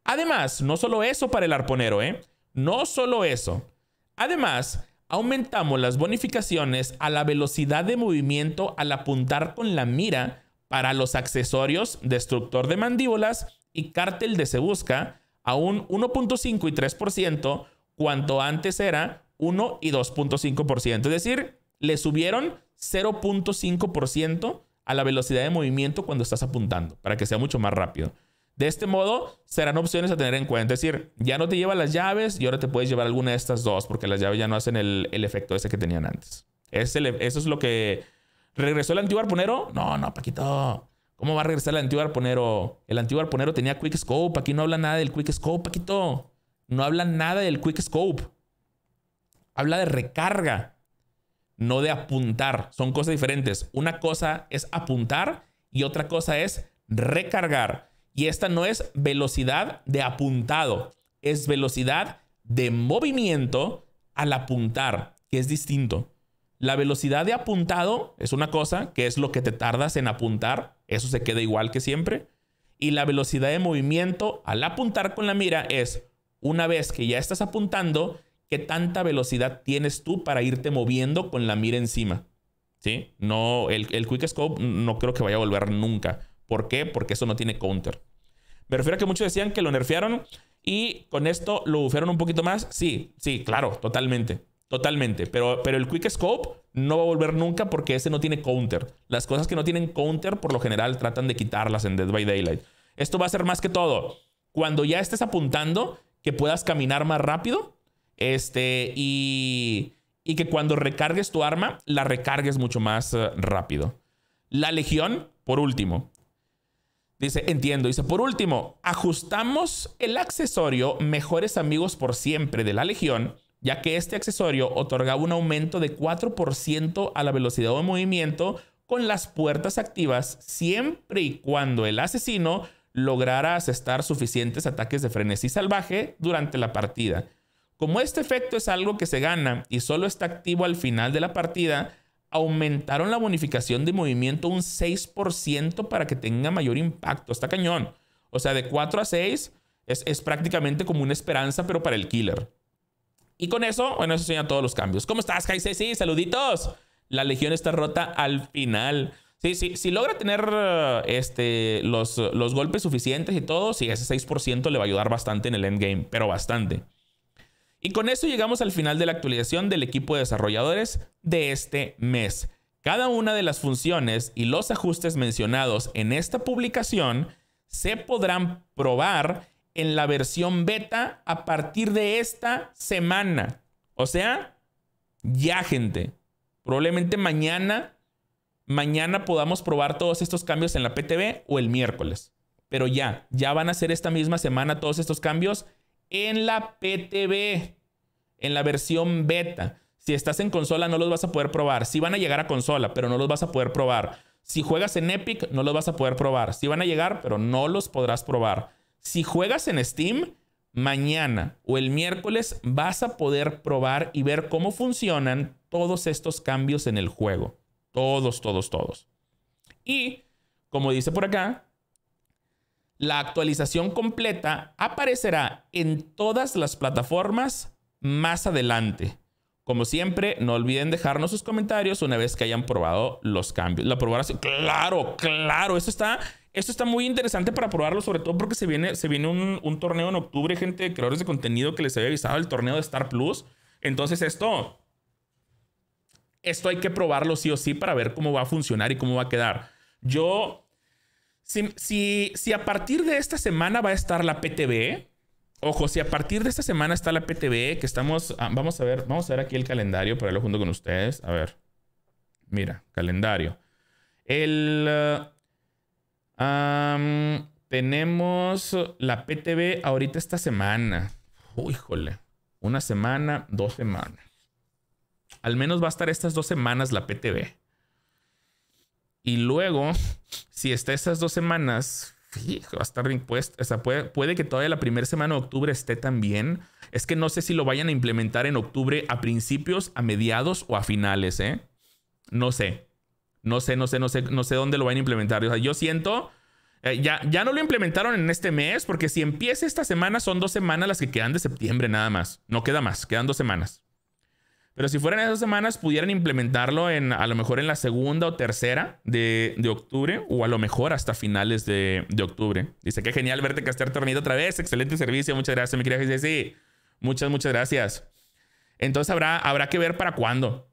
Además, no solo eso para el arponero, ¿eh? No solo eso. Además, aumentamos las bonificaciones a la velocidad de movimiento al apuntar con la mira para los accesorios Destructor de Mandíbulas y Cártel de Se Busca a un 1.5 y 3%, cuanto antes era 1 y 2.5%. Es decir, le subieron 0.5% a la velocidad de movimiento cuando estás apuntando, para que sea mucho más rápido. De este modo, serán opciones a tener en cuenta. Es decir, ya no te lleva las llaves y ahora te puedes llevar alguna de estas dos, porque las llaves ya no hacen el, efecto ese que tenían antes. eso es lo que... ¿Regresó el antiguo arponero? No, no, Paquito. ¿Cómo va a regresar el antiguo arponero? El antiguo arponero tenía Quick Scope. Aquí no habla nada del Quick Scope, Paquito. No habla nada del Quick Scope. Habla de recarga no de apuntar. Son cosas diferentes. Una cosa es apuntar y otra cosa es recargar. Y esta no es velocidad de apuntado, es velocidad de movimiento al apuntar, que es distinto. La velocidad de apuntado es una cosa, que es lo que te tardas en apuntar, eso se queda igual que siempre. Y la velocidad de movimiento al apuntar con la mira es, una vez que ya estás apuntando, qué tanta velocidad tienes tú para irte moviendo con la mira encima. ¿Sí? No, el, Quick Scope no creo que vaya a volver nunca. ¿Por qué? Porque eso no tiene counter. Me refiero a que muchos decían que lo nerfearon y con esto lo bufearon un poquito más. Sí, sí, claro, totalmente. Totalmente. Pero, pero el Quick Scope no va a volver nunca porque ese no tiene counter. Las cosas que no tienen counter, por lo general, tratan de quitarlas en Dead by Daylight. Esto va a ser más que todo. Cuando ya estés apuntando, que puedas caminar más rápido este, y, y que cuando recargues tu arma, la recargues mucho más eh, rápido. La legión, por último. Dice, entiendo. Dice, por último, ajustamos el accesorio Mejores Amigos por Siempre de la Legión, ya que este accesorio otorgaba un aumento de 4% a la velocidad de movimiento con las puertas activas siempre y cuando el asesino lograra asestar suficientes ataques de frenesí salvaje durante la partida. Como este efecto es algo que se gana y solo está activo al final de la partida, aumentaron la bonificación de movimiento un 6% para que tenga mayor impacto. Está cañón. O sea, de 4 a 6 es, prácticamente como una esperanza, pero para el killer. Y con eso, bueno, eso enseña todos los cambios. ¿Cómo estás, Kai? Sí, saluditos. La legión está rota al final. Sí, sí, si logra tener eh, este, los, los golpes suficientes y todo, sí, ese 6% le va a ayudar bastante en el endgame, pero bastante. Y con eso llegamos al final de la actualización del equipo de desarrolladores de este mes. Cada una de las funciones y los ajustes mencionados en esta publicación se podrán probar en la versión beta a partir de esta semana. O sea, ya gente, probablemente mañana, mañana podamos probar todos estos cambios en la PTB o el miércoles. Pero ya, ya van a ser esta misma semana todos estos cambios en la PTB, en la versión beta. Si estás en consola no los vas a poder probar. Si van a llegar a consola, pero no los vas a poder probar. Si juegas en Epic no los vas a poder probar. Si van a llegar, pero no los podrás probar. Si juegas en Steam, mañana o el miércoles vas a poder probar y ver cómo funcionan todos estos cambios en el juego. Todos, todos, todos. Y como dice por acá, la actualización completa aparecerá en todas las plataformas más adelante. Como siempre, no olviden dejarnos sus comentarios una vez que hayan probado los cambios. La probarás? claro, claro, esto está, esto está muy interesante para probarlo, sobre todo porque se viene, se viene un, torneo en octubre, gente creadores de contenido que les había avisado el torneo de Star Plus. Entonces esto, esto hay que probarlo sí o sí para ver cómo va a funcionar y cómo va a quedar. Yo si, a partir de esta semana va a estar la PTB, ojo, si a partir de esta semana está la PTB, que estamos, ah, vamos a ver, vamos a ver aquí el calendario para lo junto con ustedes. A ver, mira, calendario. El, ah, tenemos la PTB ahorita esta semana. híjole, una semana, dos semanas. Al menos va a estar estas dos semanas la PTB. Y luego, si está esas dos semanas, va a estar impuesto. O sea, puede, puede que todavía la primera semana de octubre esté también. Es que no sé si lo vayan a implementar en octubre a principios, a mediados o a finales, ¿eh? No sé. No sé, no sé, no sé, no sé dónde lo van a implementar. O sea, yo siento. Eh, ya, ya no lo implementaron en este mes, porque si empieza esta semana, son dos semanas las que quedan de septiembre nada más. No queda más, quedan dos semanas. Pero si fueran esas semanas, pudieran implementarlo en, a lo mejor en la segunda o tercera de, de octubre o a lo mejor hasta finales de, de octubre. Dice, qué genial verte castear tornillo otra vez. Excelente servicio. Muchas gracias, mi querida Dice, sí, muchas, muchas gracias. Entonces habrá, habrá que ver para cuándo.